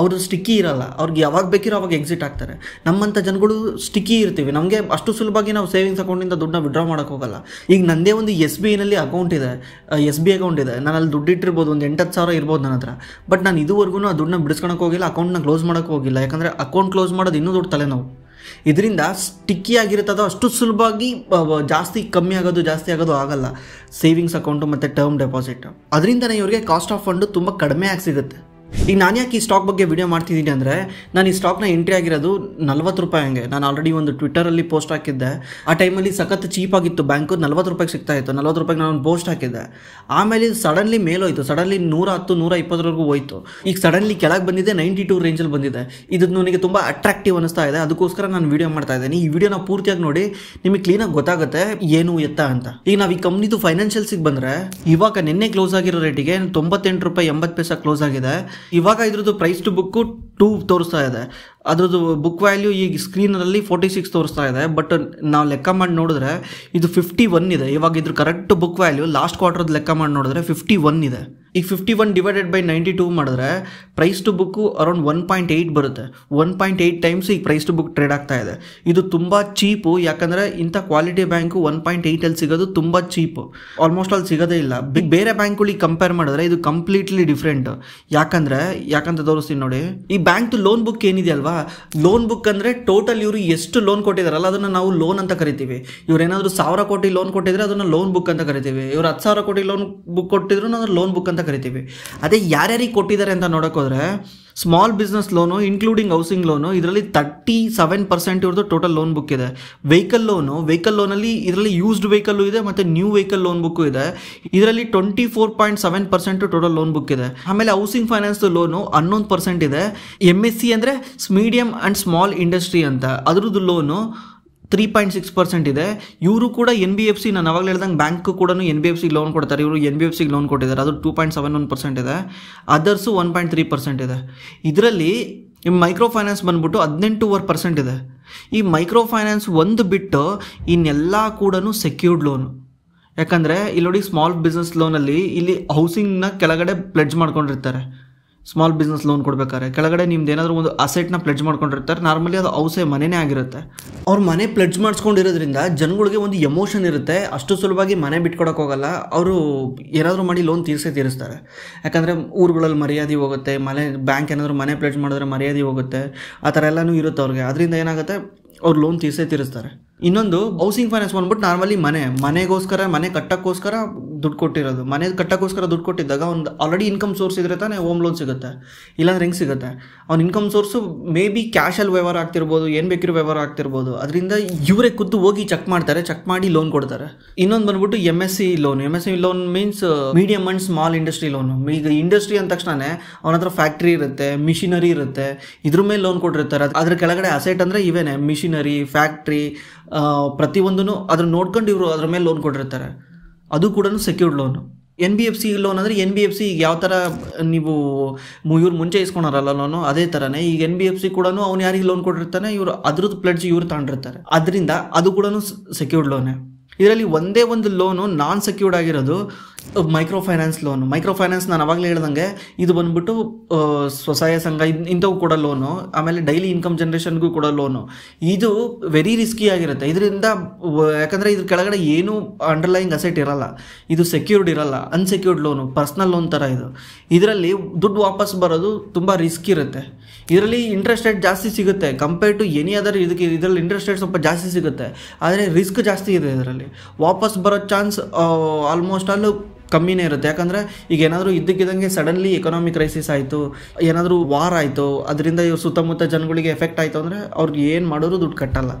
ಅವರು ಸ್ಟಿಕ್ಕಿ ಇರಲ್ಲ ಅವ್ರಿಗೆ ಯಾವಾಗ ಬೇಕಿರೋ ಅವಾಗ ಎಕ್ಸಿಟ್ ಆಗ್ತಾರೆ ನಮ್ಮಂಥ ಜನಗಳು ಸ್ಟಿಕ್ಕಿ ಇರ್ತೀವಿ ನಮಗೆ ಅಷ್ಟು ಸುಲಭವಾಗಿ ನಾವು ಸೇವಿಂಗ್ಸ್ ಅಕೌಂಟಿಂದ ದುಡ್ಡನ್ನ ವಿಡ್ರಾ ಹೋಗಲ್ಲ ಈಗ ನನ್ನದೇ ಒಂದು ಎಸ್ ಬಿ ಐನಲ್ಲಿ ಅಕೌಂಟ್ ಇದೆ ಎಸ್ ಬಿ ಅಕೌಂಟ್ ಇದೆ ನಾನು ಅಲ್ಲಿ ದುಡ್ಡು ಇಟ್ಟಿರ್ಬೋದು ಒಂದು ಎಂಟತ್ತು ಸಾವಿರ ಇರ್ಬೋದು ನನ್ನ ಹತ್ರ ಬಟ್ ನಾನು ಇದುವರೆಗೂ ಆ ದುಡ್ಡನ್ನ ಬಿಡಿಸ್ಕೊಳಕ್ಕೆ ಹೋಗಿಲ್ಲ ಅಕೌಂಟ್ ಅಕೌಂಟ್ನ ಕ್ಲೋಸ್ ಮಾಡೋಕ್ಕೋಗಿಲ್ಲ ಹೋಗಿಲ್ಲ ಯಾಕಂದರೆ ಅಕೌಂಟ್ ಕ್ಲೋಸ್ ಮಾಡೋದು ಇನ್ನೂ ದೊಡ್ಡ ತಲೆನೋವು ಇದರಿಂದ ಸ್ಟಿಕ್ಕಿ ಆಗಿರುತ್ತದೋ ಅಷ್ಟು ಸುಲಭವಾಗಿ ಜಾಸ್ತಿ ಕಮ್ಮಿ ಆಗೋದು ಜಾಸ್ತಿ ಆಗೋದು ಆಗಲ್ಲ ಸೇವಿಂಗ್ಸ್ ಅಕೌಂಟು ಮತ್ತು ಟರ್ಮ್ ಡೆಪಾಸಿಟ್ ಅದರಿಂದನೇ ಇವರಿಗೆ ಕಾಸ್ಟ್ ಆಫ್ ಫಂಡು ತುಂಬ ಕಡಿಮೆ ಆಗಿ ಸಿಗುತ್ತೆ ಈಗ ನಾನು ಯಾಕೆ ಈ ಸ್ಟಾಕ್ ಬಗ್ಗೆ ವಿಡಿಯೋ ಮಾಡ್ತಿದ್ದೀನಿ ಅಂದರೆ ನಾನು ಈ ಸ್ಟಾಕ್ನ ಎಂಟ್ರಿ ಆಗಿರೋದು ನಲ್ವತ್ತು ರೂಪಾಯಿ ಹಂಗೆ ನಾನು ಆಲ್ರೆಡಿ ಒಂದು ಟ್ವಿಟರಲ್ಲಿ ಪೋಸ್ಟ್ ಹಾಕಿದ್ದೆ ಆ ಟೈಮಲ್ಲಿ ಸಖತ್ ಚೀಪಾಗಿತ್ತು ಬ್ಯಾಂಕು ನಲ್ವತ್ತು ರೂಪಾಯಿಗೆ ಸಿಗ್ತಾ ಇತ್ತು ನಲ್ವತ್ತು ರೂಪಾಯಿಗೆ ನಾನು ಒಂದು ಪೋಸ್ಟ್ ಹಾಕಿದ್ದೆ ಆಮೇಲೆ ಸಡನ್ಲಿ ಮೇಲೋಯ್ತು ಸಡನ್ಲಿ ನೂರ ಹತ್ತು ನೂರ ಇಪ್ಪತ್ತರವರೆಗೂ ಹೋಯ್ತು ಈಗ ಸಡನ್ಲಿ ಕೆಳಗೆ ಬಂದಿದೆ ನೈಂಟಿ ಟೂ ರೇಂಜಲ್ಲಿ ಬಂದಿದೆ ಇದು ನನಗೆ ತುಂಬ ಅಟ್ರಾಕ್ಟಿವ್ ಅನಿಸ್ತಾ ಇದೆ ಅದಕ್ಕೋಸ್ಕರ ನಾನು ವಿಡಿಯೋ ಮಾಡ್ತಾ ಇದ್ದೀನಿ ಈ ವಿಡಿಯೋನ ಪೂರ್ತಿಯಾಗಿ ನೋಡಿ ನಿಮಗೆ ಕ್ಲೀನಾಗಿ ಗೊತ್ತಾಗುತ್ತೆ ಏನು ಎತ್ತ ಅಂತ ಈಗ ನಾವು ಈ ಕಂಪ್ನಿದು ಫೈನಾನ್ಷಿಯಲ್ಸಿಗೆ ಬಂದರೆ ಇವಾಗ ನಿನ್ನೆ ಕ್ಲೋಸ್ ಆಗಿರೋ ರೇಟಿಗೆ ತೊಂಬತ್ತೆಂಟು ರೂಪಾಯಿ ಎಂಬತ್ತು ಪೈಸಾ ಕ್ಲೋಸ್ ಆಗಿದೆ ಇವಾಗ ಇದ್ರದ್ದು ಪ್ರೈಸ್ ಟು ಬುಕ್ಕು ಟೂ ತೋರಿಸ್ತಾ ಇದೆ ಅದ್ರದ್ದು ಬುಕ್ ವ್ಯಾಲ್ಯೂ ಈಗ ಸ್ಕ್ರೀನಲ್ಲಿ ಫೋರ್ಟಿ ಸಿಕ್ಸ್ ತೋರಿಸ್ತಾ ಇದೆ ಬಟ್ ನಾವು ಲೆಕ್ಕ ಮಾಡಿ ನೋಡಿದ್ರೆ ಇದು ಫಿಫ್ಟಿ ಒನ್ ಇದೆ ಇವಾಗ ಇದ್ರ ಕರೆಕ್ಟ್ ಬುಕ್ ವ್ಯಾಲ್ಯೂ ಲಾಸ್ಟ್ ಕ್ವಾರ್ಟರ್ದು ಲೆಕ್ಕ ಮಾಡಿ ನೋಡಿದ್ರೆ ಫಿಫ್ಟಿ ಒನ್ ಇದೆ ಈಗ fifty one divided by ninety two ಮಾಡಿದ್ರೆ price to book around one point eight ಬರುತ್ತೆ ಒನ್ ಪಾಯಿಂಟ್ ಏಯ್ಟ್ ಟೈಮ್ಸ್ ಈಗ ಪ್ರೈಸ್ ಟು ಬುಕ್ ಟ್ರೇಡ್ ಆಗ್ತಾ ಇದೆ ಇದು ತುಂಬ ಚೀಪು ಯಾಕಂದ್ರೆ ಇಂಥ ಕ್ವಾಲಿಟಿ ಬ್ಯಾಂಕು ಒನ್ ಪಾಯಿಂಟ್ ಏಯ್ಟಲ್ಲಿ ಸಿಗೋದು ತುಂಬ ಚೀಪು ಆಲ್ಮೋಸ್ಟ್ ಅಲ್ಲಿ ಸಿಗೋದೇ ಇಲ್ಲ ಬಿಗ್ ಬೇರೆ ಬ್ಯಾಂಕ್ಗಳಿಗೆ ಕಂಪೇರ್ ಮಾಡಿದ್ರೆ ಇದು ಕಂಪ್ಲೀಟ್ಲಿ ಡಿಫ್ರೆಂಟ್ ಯಾಕಂದ್ರೆ ಯಾಕಂತ ತೋರಿಸ್ತೀನಿ ನೋಡಿ ಈ ಬ್ಯಾಂಕ್ದು ಲೋನ್ ಬುಕ್ ಏನಿದೆ ಅಲ್ವಾ ಲೋನ್ ಬುಕ್ ಅಂದರೆ ಟೋಟಲ್ ಇವರು ಎಷ್ಟು ಲೋನ್ ಕೊಟ್ಟಿದಾರಲ್ಲ ಅದನ್ನ ನಾವು ಲೋನ್ ಅಂತ ಕರಿತೀವಿ ಏನಾದರೂ ಸಾವಿರ ಕೋಟಿ ಲೋನ್ ಕೊಟ್ಟಿದ್ರೆ ಅದನ್ನ ಲೋನ್ ಬುಕ್ ಅಂತ ಕರಿತೀವಿ ಇವರು ಹತ್ತು ಸಾವಿರ ಕೋಟಿ ಲೋನ್ ಬುಕ್ ಕೊಟ್ಟಿದ್ರು ಅದನ್ನು ಲೋನ್ ಬುಕ್ ಅಂತ ಕರಿತೀವಿ ಅದೇ ಯಾರ್ಯಾರಿಗೆ ಕೊಟ್ಟಿದ್ದಾರೆ ಅಂತ ನೋಡೋಕ್ಕೋದ್ರೆ small business loan including housing loan ಇದರಲ್ಲಿ ತರ್ಟಿ ಸೆವೆನ್ ಪರ್ಸೆಂಟ್ ಇವ್ರದ್ದು ಟೋಟಲ್ ಲೋನ್ ಬುಕ್ ಇದೆ ವೆಹಿಕಲ್ ಲೋನು ವೆಹಿಕಲ್ ಲೋನಲ್ಲಿ ಇದರಲ್ಲಿ ಯೂಸ್ಡ್ ವೆಹಿಕಲ್ಲು ಇದೆ ಮತ್ತು ನ್ಯೂ ವೆಹಿಕಲ್ ಲೋನ್ ಬುಕ್ಕು ಇದೆ ಇದರಲ್ಲಿ twenty four point seven percent total loan book ಇದೆ ಆಮೇಲೆ ಹೌಸಿಂಗ್ ಫೈನಾನ್ಸ್ ಲೋನು ಹನ್ನೊಂದು ಪರ್ಸೆಂಟ್ ಇದೆ ಎಮ್ ಎಸ್ ಸಿ ಅಂದರೆ ಮೀಡಿಯಮ್ ಆ್ಯಂಡ್ ಸ್ಮಾಲ್ ಇಂಡಸ್ಟ್ರಿ ಅಂತ ಅದ್ರದ್ದು loan three point six percent ಇದೆ ಇವರು ಕೂಡ ಎನ್ ಬಿ ಎಫ್ ಸಿ ನಾನು ಅವಾಗಲೇ ಹೇಳ್ದಂಗೆ ಬ್ಯಾಂಕ್ ಕೂಡ N B F C loan ಕೊಡ್ತಾರೆ ಇವರು N B F C loan ಕೊಟ್ಟಿದ್ದಾರೆ ಅದು two point seven one percent ಇದೆ others one point three percent ಇದೆ ಇದರಲ್ಲಿ ಈ ಮೈಕ್ರೋ ಫೈನಾನ್ಸ್ ಬಂದ್ಬಿಟ್ಟು ಹದಿನೆಂಟೂವರೆ ಪರ್ಸೆಂಟ್ ಇದೆ ಈ ಮೈಕ್ರೋ ಫೈನಾನ್ಸ್ ಒಂದು ಬಿಟ್ಟು ಇನ್ನೆಲ್ಲ ಕೂಡ ಸೆಕ್ಯೂರ್ಡ್ ಲೋನು ಯಾಕಂದರೆ ಇಲ್ಲಿ ನೋಡಿ ಸ್ಮಾಲ್ ಬಿಸ್ನೆಸ್ ಲೋನಲ್ಲಿ ಇಲ್ಲಿ ಹೌಸಿಂಗ್ನ ಕೆಳಗಡೆ ಪ್ಲಡ್ಜ್ ಮಾಡ್ಕೊಂಡಿರ್ತಾರೆ ಸ್ಮಾಲ್ ಬಿಸ್ನೆಸ್ ಲೋನ್ ಕೊಡ್ಬೇಕಾದ್ರೆ ಕೆಳಗಡೆ ನಿಮ್ದು ಏನಾದರೂ ಒಂದು ಅಸೆಟ್ನ ಪ್ಲೆಡ್ಜ್ ಮಾಡ್ಕೊಂಡಿರ್ತಾರೆ ನಾರ್ಮಲಿ ಅದು ಔಸೆ ಮನೆನೇ ಆಗಿರುತ್ತೆ ಅವ್ರ ಮನೆ ಪ್ಲೆಡ್ಜ್ ಮಾಡಿಸ್ಕೊಂಡಿರೋದ್ರಿಂದ ಜನಗಳಿಗೆ ಒಂದು ಎಮೋಷನ್ ಇರುತ್ತೆ ಅಷ್ಟು ಸುಲಭವಾಗಿ ಮನೆ ಹೋಗಲ್ಲ ಅವರು ಏನಾದರೂ ಮಾಡಿ ಲೋನ್ ತೀರಿಸೇ ತೀರಿಸ್ತಾರೆ ಯಾಕಂದರೆ ಊರುಗಳಲ್ಲಿ ಮರ್ಯಾದೆ ಹೋಗುತ್ತೆ ಮನೆ ಬ್ಯಾಂಕ್ ಏನಾದರೂ ಮನೆ ಪ್ಲೆಡ್ಜ್ ಮಾಡಿದ್ರೆ ಮರ್ಯಾದೆ ಹೋಗುತ್ತೆ ಆ ಥರ ಎಲ್ಲನೂ ಇರುತ್ತೆ ಅವ್ರಿಗೆ ಅದರಿಂದ ಏನಾಗುತ್ತೆ ಅವ್ರು ಲೋನ್ ತೀರಿಸೇ ತೀರಿಸ್ತಾರೆ ಇನ್ನೊಂದು ಹೌಸಿಂಗ್ ಫೈನಾನ್ಸ್ ಬಂದ್ಬಿಟ್ಟು ನಾರ್ಮಲಿ ಮನೆ ಮನೆಗೋಸ್ಕರ ಮನೆ ಕಟ್ಟಕ್ಕೋಸ್ಕರ ದುಡ್ಡು ಕೊಟ್ಟಿರೋದು ಮನೆ ಕಟ್ಟಕ್ಕೋಸ್ಕರ ದುಡ್ಡು ಕೊಟ್ಟಿದ್ದಾಗ ಒಂದು ಆಲ್ರೆಡಿ ಇನ್ಕಮ್ ಸೋರ್ಸ್ ಇದ್ರೆ ತಾನೇ ಹೋಮ್ ಲೋನ್ ಸಿಗುತ್ತೆ ಇಲ್ಲಾಂದ್ರೆ ಹೆಂಗೆ ಸಿಗುತ್ತೆ ಅವ್ನ ಇನ್ಕಮ್ ಸೋರ್ಸು ಮೇ ಬಿ ಕ್ಯಾಶಲ್ಲಿ ವ್ಯವಹಾರ ಆಗ್ತಿರ್ಬೋದು ಏನು ಬೇಕಿರೋ ವ್ಯವಹಾರ ಆಗ್ತಿರ್ಬೋದು ಅದರಿಂದ ಇವರೇ ಖುದ್ದು ಹೋಗಿ ಚೆಕ್ ಮಾಡ್ತಾರೆ ಚೆಕ್ ಮಾಡಿ ಲೋನ್ ಕೊಡ್ತಾರೆ ಇನ್ನೊಂದು ಬಂದ್ಬಿಟ್ಟು M S C loan M S C loan means medium and small industry loan ಈಗ ಇಂಡಸ್ಟ್ರಿ ಅಂದ ತಕ್ಷಣನೇ ಅವನ ಹತ್ರ ಫ್ಯಾಕ್ಟ್ರಿ ಇರುತ್ತೆ ಮಿಷಿನರಿ ಇರುತ್ತೆ ಇದ್ರ ಮೇಲೆ ಲೋನ್ ಕೊಟ್ಟಿರ್ತಾರೆ ಅದ್ರ ಕೆಳಗಡೆ ಅಸೆಟ್ ಅಂದರೆ ಇವೇನೆ ಮಿಷಿನರಿ ಫ್ಯಾಕ್ಟ್ರಿ ಪ್ರತಿಯೊಂದೂ ಅದನ್ನು ನೋಡ್ಕೊಂಡು ಇವರು ಅದ್ರ ಮೇಲೆ ಲೋನ್ ಕೊಟ್ಟಿರ್ತಾರೆ ಅದು ಕೂಡ secured loan N B F C loan ಅಂದರೆ ಎನ್ ಬಿ ಎಫ್ ಸಿ ಈಗ ಯಾವ ಥರ ನೀವು ಇವ್ರು ಮುಂಚೆ ಇಸ್ಕೊಳಾರಲ್ಲ ಲೋನು ಅದೇ ಥರನೇ ಈಗ ಎನ್ ಬಿ ಎಫ್ ಸಿ ಕೂಡ ಅವ್ನು ಯಾರಿಗೆ ಲೋನ್ ಕೊಟ್ಟಿರ್ತಾನೆ ಇವರು ಅದ್ರದ್ದು ಪ್ಲಡ್ಜ್ ಇವ್ರು ತಗೊಂಡಿರ್ತಾರೆ ಅದರಿಂದ ಅದು ಕೂಡ ಸೆಕ್ಯೂರ್ಡ್ ಲೋನೇ ಇದರಲ್ಲಿ ಒಂದೇ ಒಂದು ಲೋನು ನಾನ್ ಸೆಕ್ಯೂರ್ಡ್ ಆಗಿರೋದು micro finance loan micro finance ನಾನು ಅವಾಗಲೇ ಹೇಳ್ದಂಗೆ ಇದು ಬಂದ್ಬಿಟ್ಟು ಸ್ವಸಹಾಯ ಸಂಘ ಇಂಥವು ಕೂಡ ಲೋನು ಆಮೇಲೆ ಡೈಲಿ ಇನ್ಕಮ್ ಜನ್ರೇಷನ್ಗೂ ಕೂಡ ಲೋನು ಇದು ವೆರಿ ರಿಸ್ಕಿ ಆಗಿರುತ್ತೆ ಇದರಿಂದ ಯಾಕಂದರೆ ಇದ್ರ ಕೆಳಗಡೆ ಏನೂ ಅಂಡರ್ಲೈಯಿಂಗ್ ಅಸೆಟ್ ಇರಲ್ಲ ಇದು ಸೆಕ್ಯೂರ್ಡ್ ಇರಲ್ಲ ಅನ್ಸೆಕ್ಯೂರ್ಡ್ ಲೋನು ಪರ್ಸ್ನಲ್ ಲೋನ್ ಥರ ಇದು ಇದರಲ್ಲಿ ದುಡ್ಡು ವಾಪಸ್ ಬರೋದು ತುಂಬ ರಿಸ್ಕ್ ಇರುತ್ತೆ ಇದರಲ್ಲಿ ಇಂಟ್ರೆಸ್ಟ್ ರೇಟ್ ಜಾಸ್ತಿ ಸಿಗುತ್ತೆ ಕಂಪೇರ್ ಟು ಎನಿ ಅದರ್ ಇದಕ್ಕೆ ಇದರಲ್ಲಿ ಇಂಟ್ರೆಸ್ಟ್ ರೇಟ್ ಸ್ವಲ್ಪ ಜಾಸ್ತಿ ಸಿಗುತ್ತೆ ಆದರೆ ರಿಸ್ಕ್ ಜಾಸ್ತಿ ಇದೆ ಇದರಲ್ಲಿ ವಾಪಸ್ ಬರೋ ಚಾನ್ಸ್ ಆಲ್ಮೋಸ್ಟ್ ಆಲ್ ಕಮ್ಮಿನೇ ಇರುತ್ತೆ ಯಾಕಂದರೆ ಈಗ ಏನಾದರೂ ಇದ್ದಕ್ಕಿದ್ದಂಗೆ ಸಡನ್ಲಿ ಎಕನಾಮಿಕ್ ಕ್ರೈಸಿಸ್ ಆಯಿತು ಏನಾದರೂ ವಾರ್ ಆಯಿತು ಅದರಿಂದ ಇವ್ರ ಸುತ್ತಮುತ್ತ ಜನಗಳಿಗೆ ಎಫೆಕ್ಟ್ ಆಯಿತು ಅಂದರೆ ಅವ್ರಿಗೆ ಏನು ಮಾಡೋರು ದುಡ್ಡು ಕಟ್ಟಲ್ಲ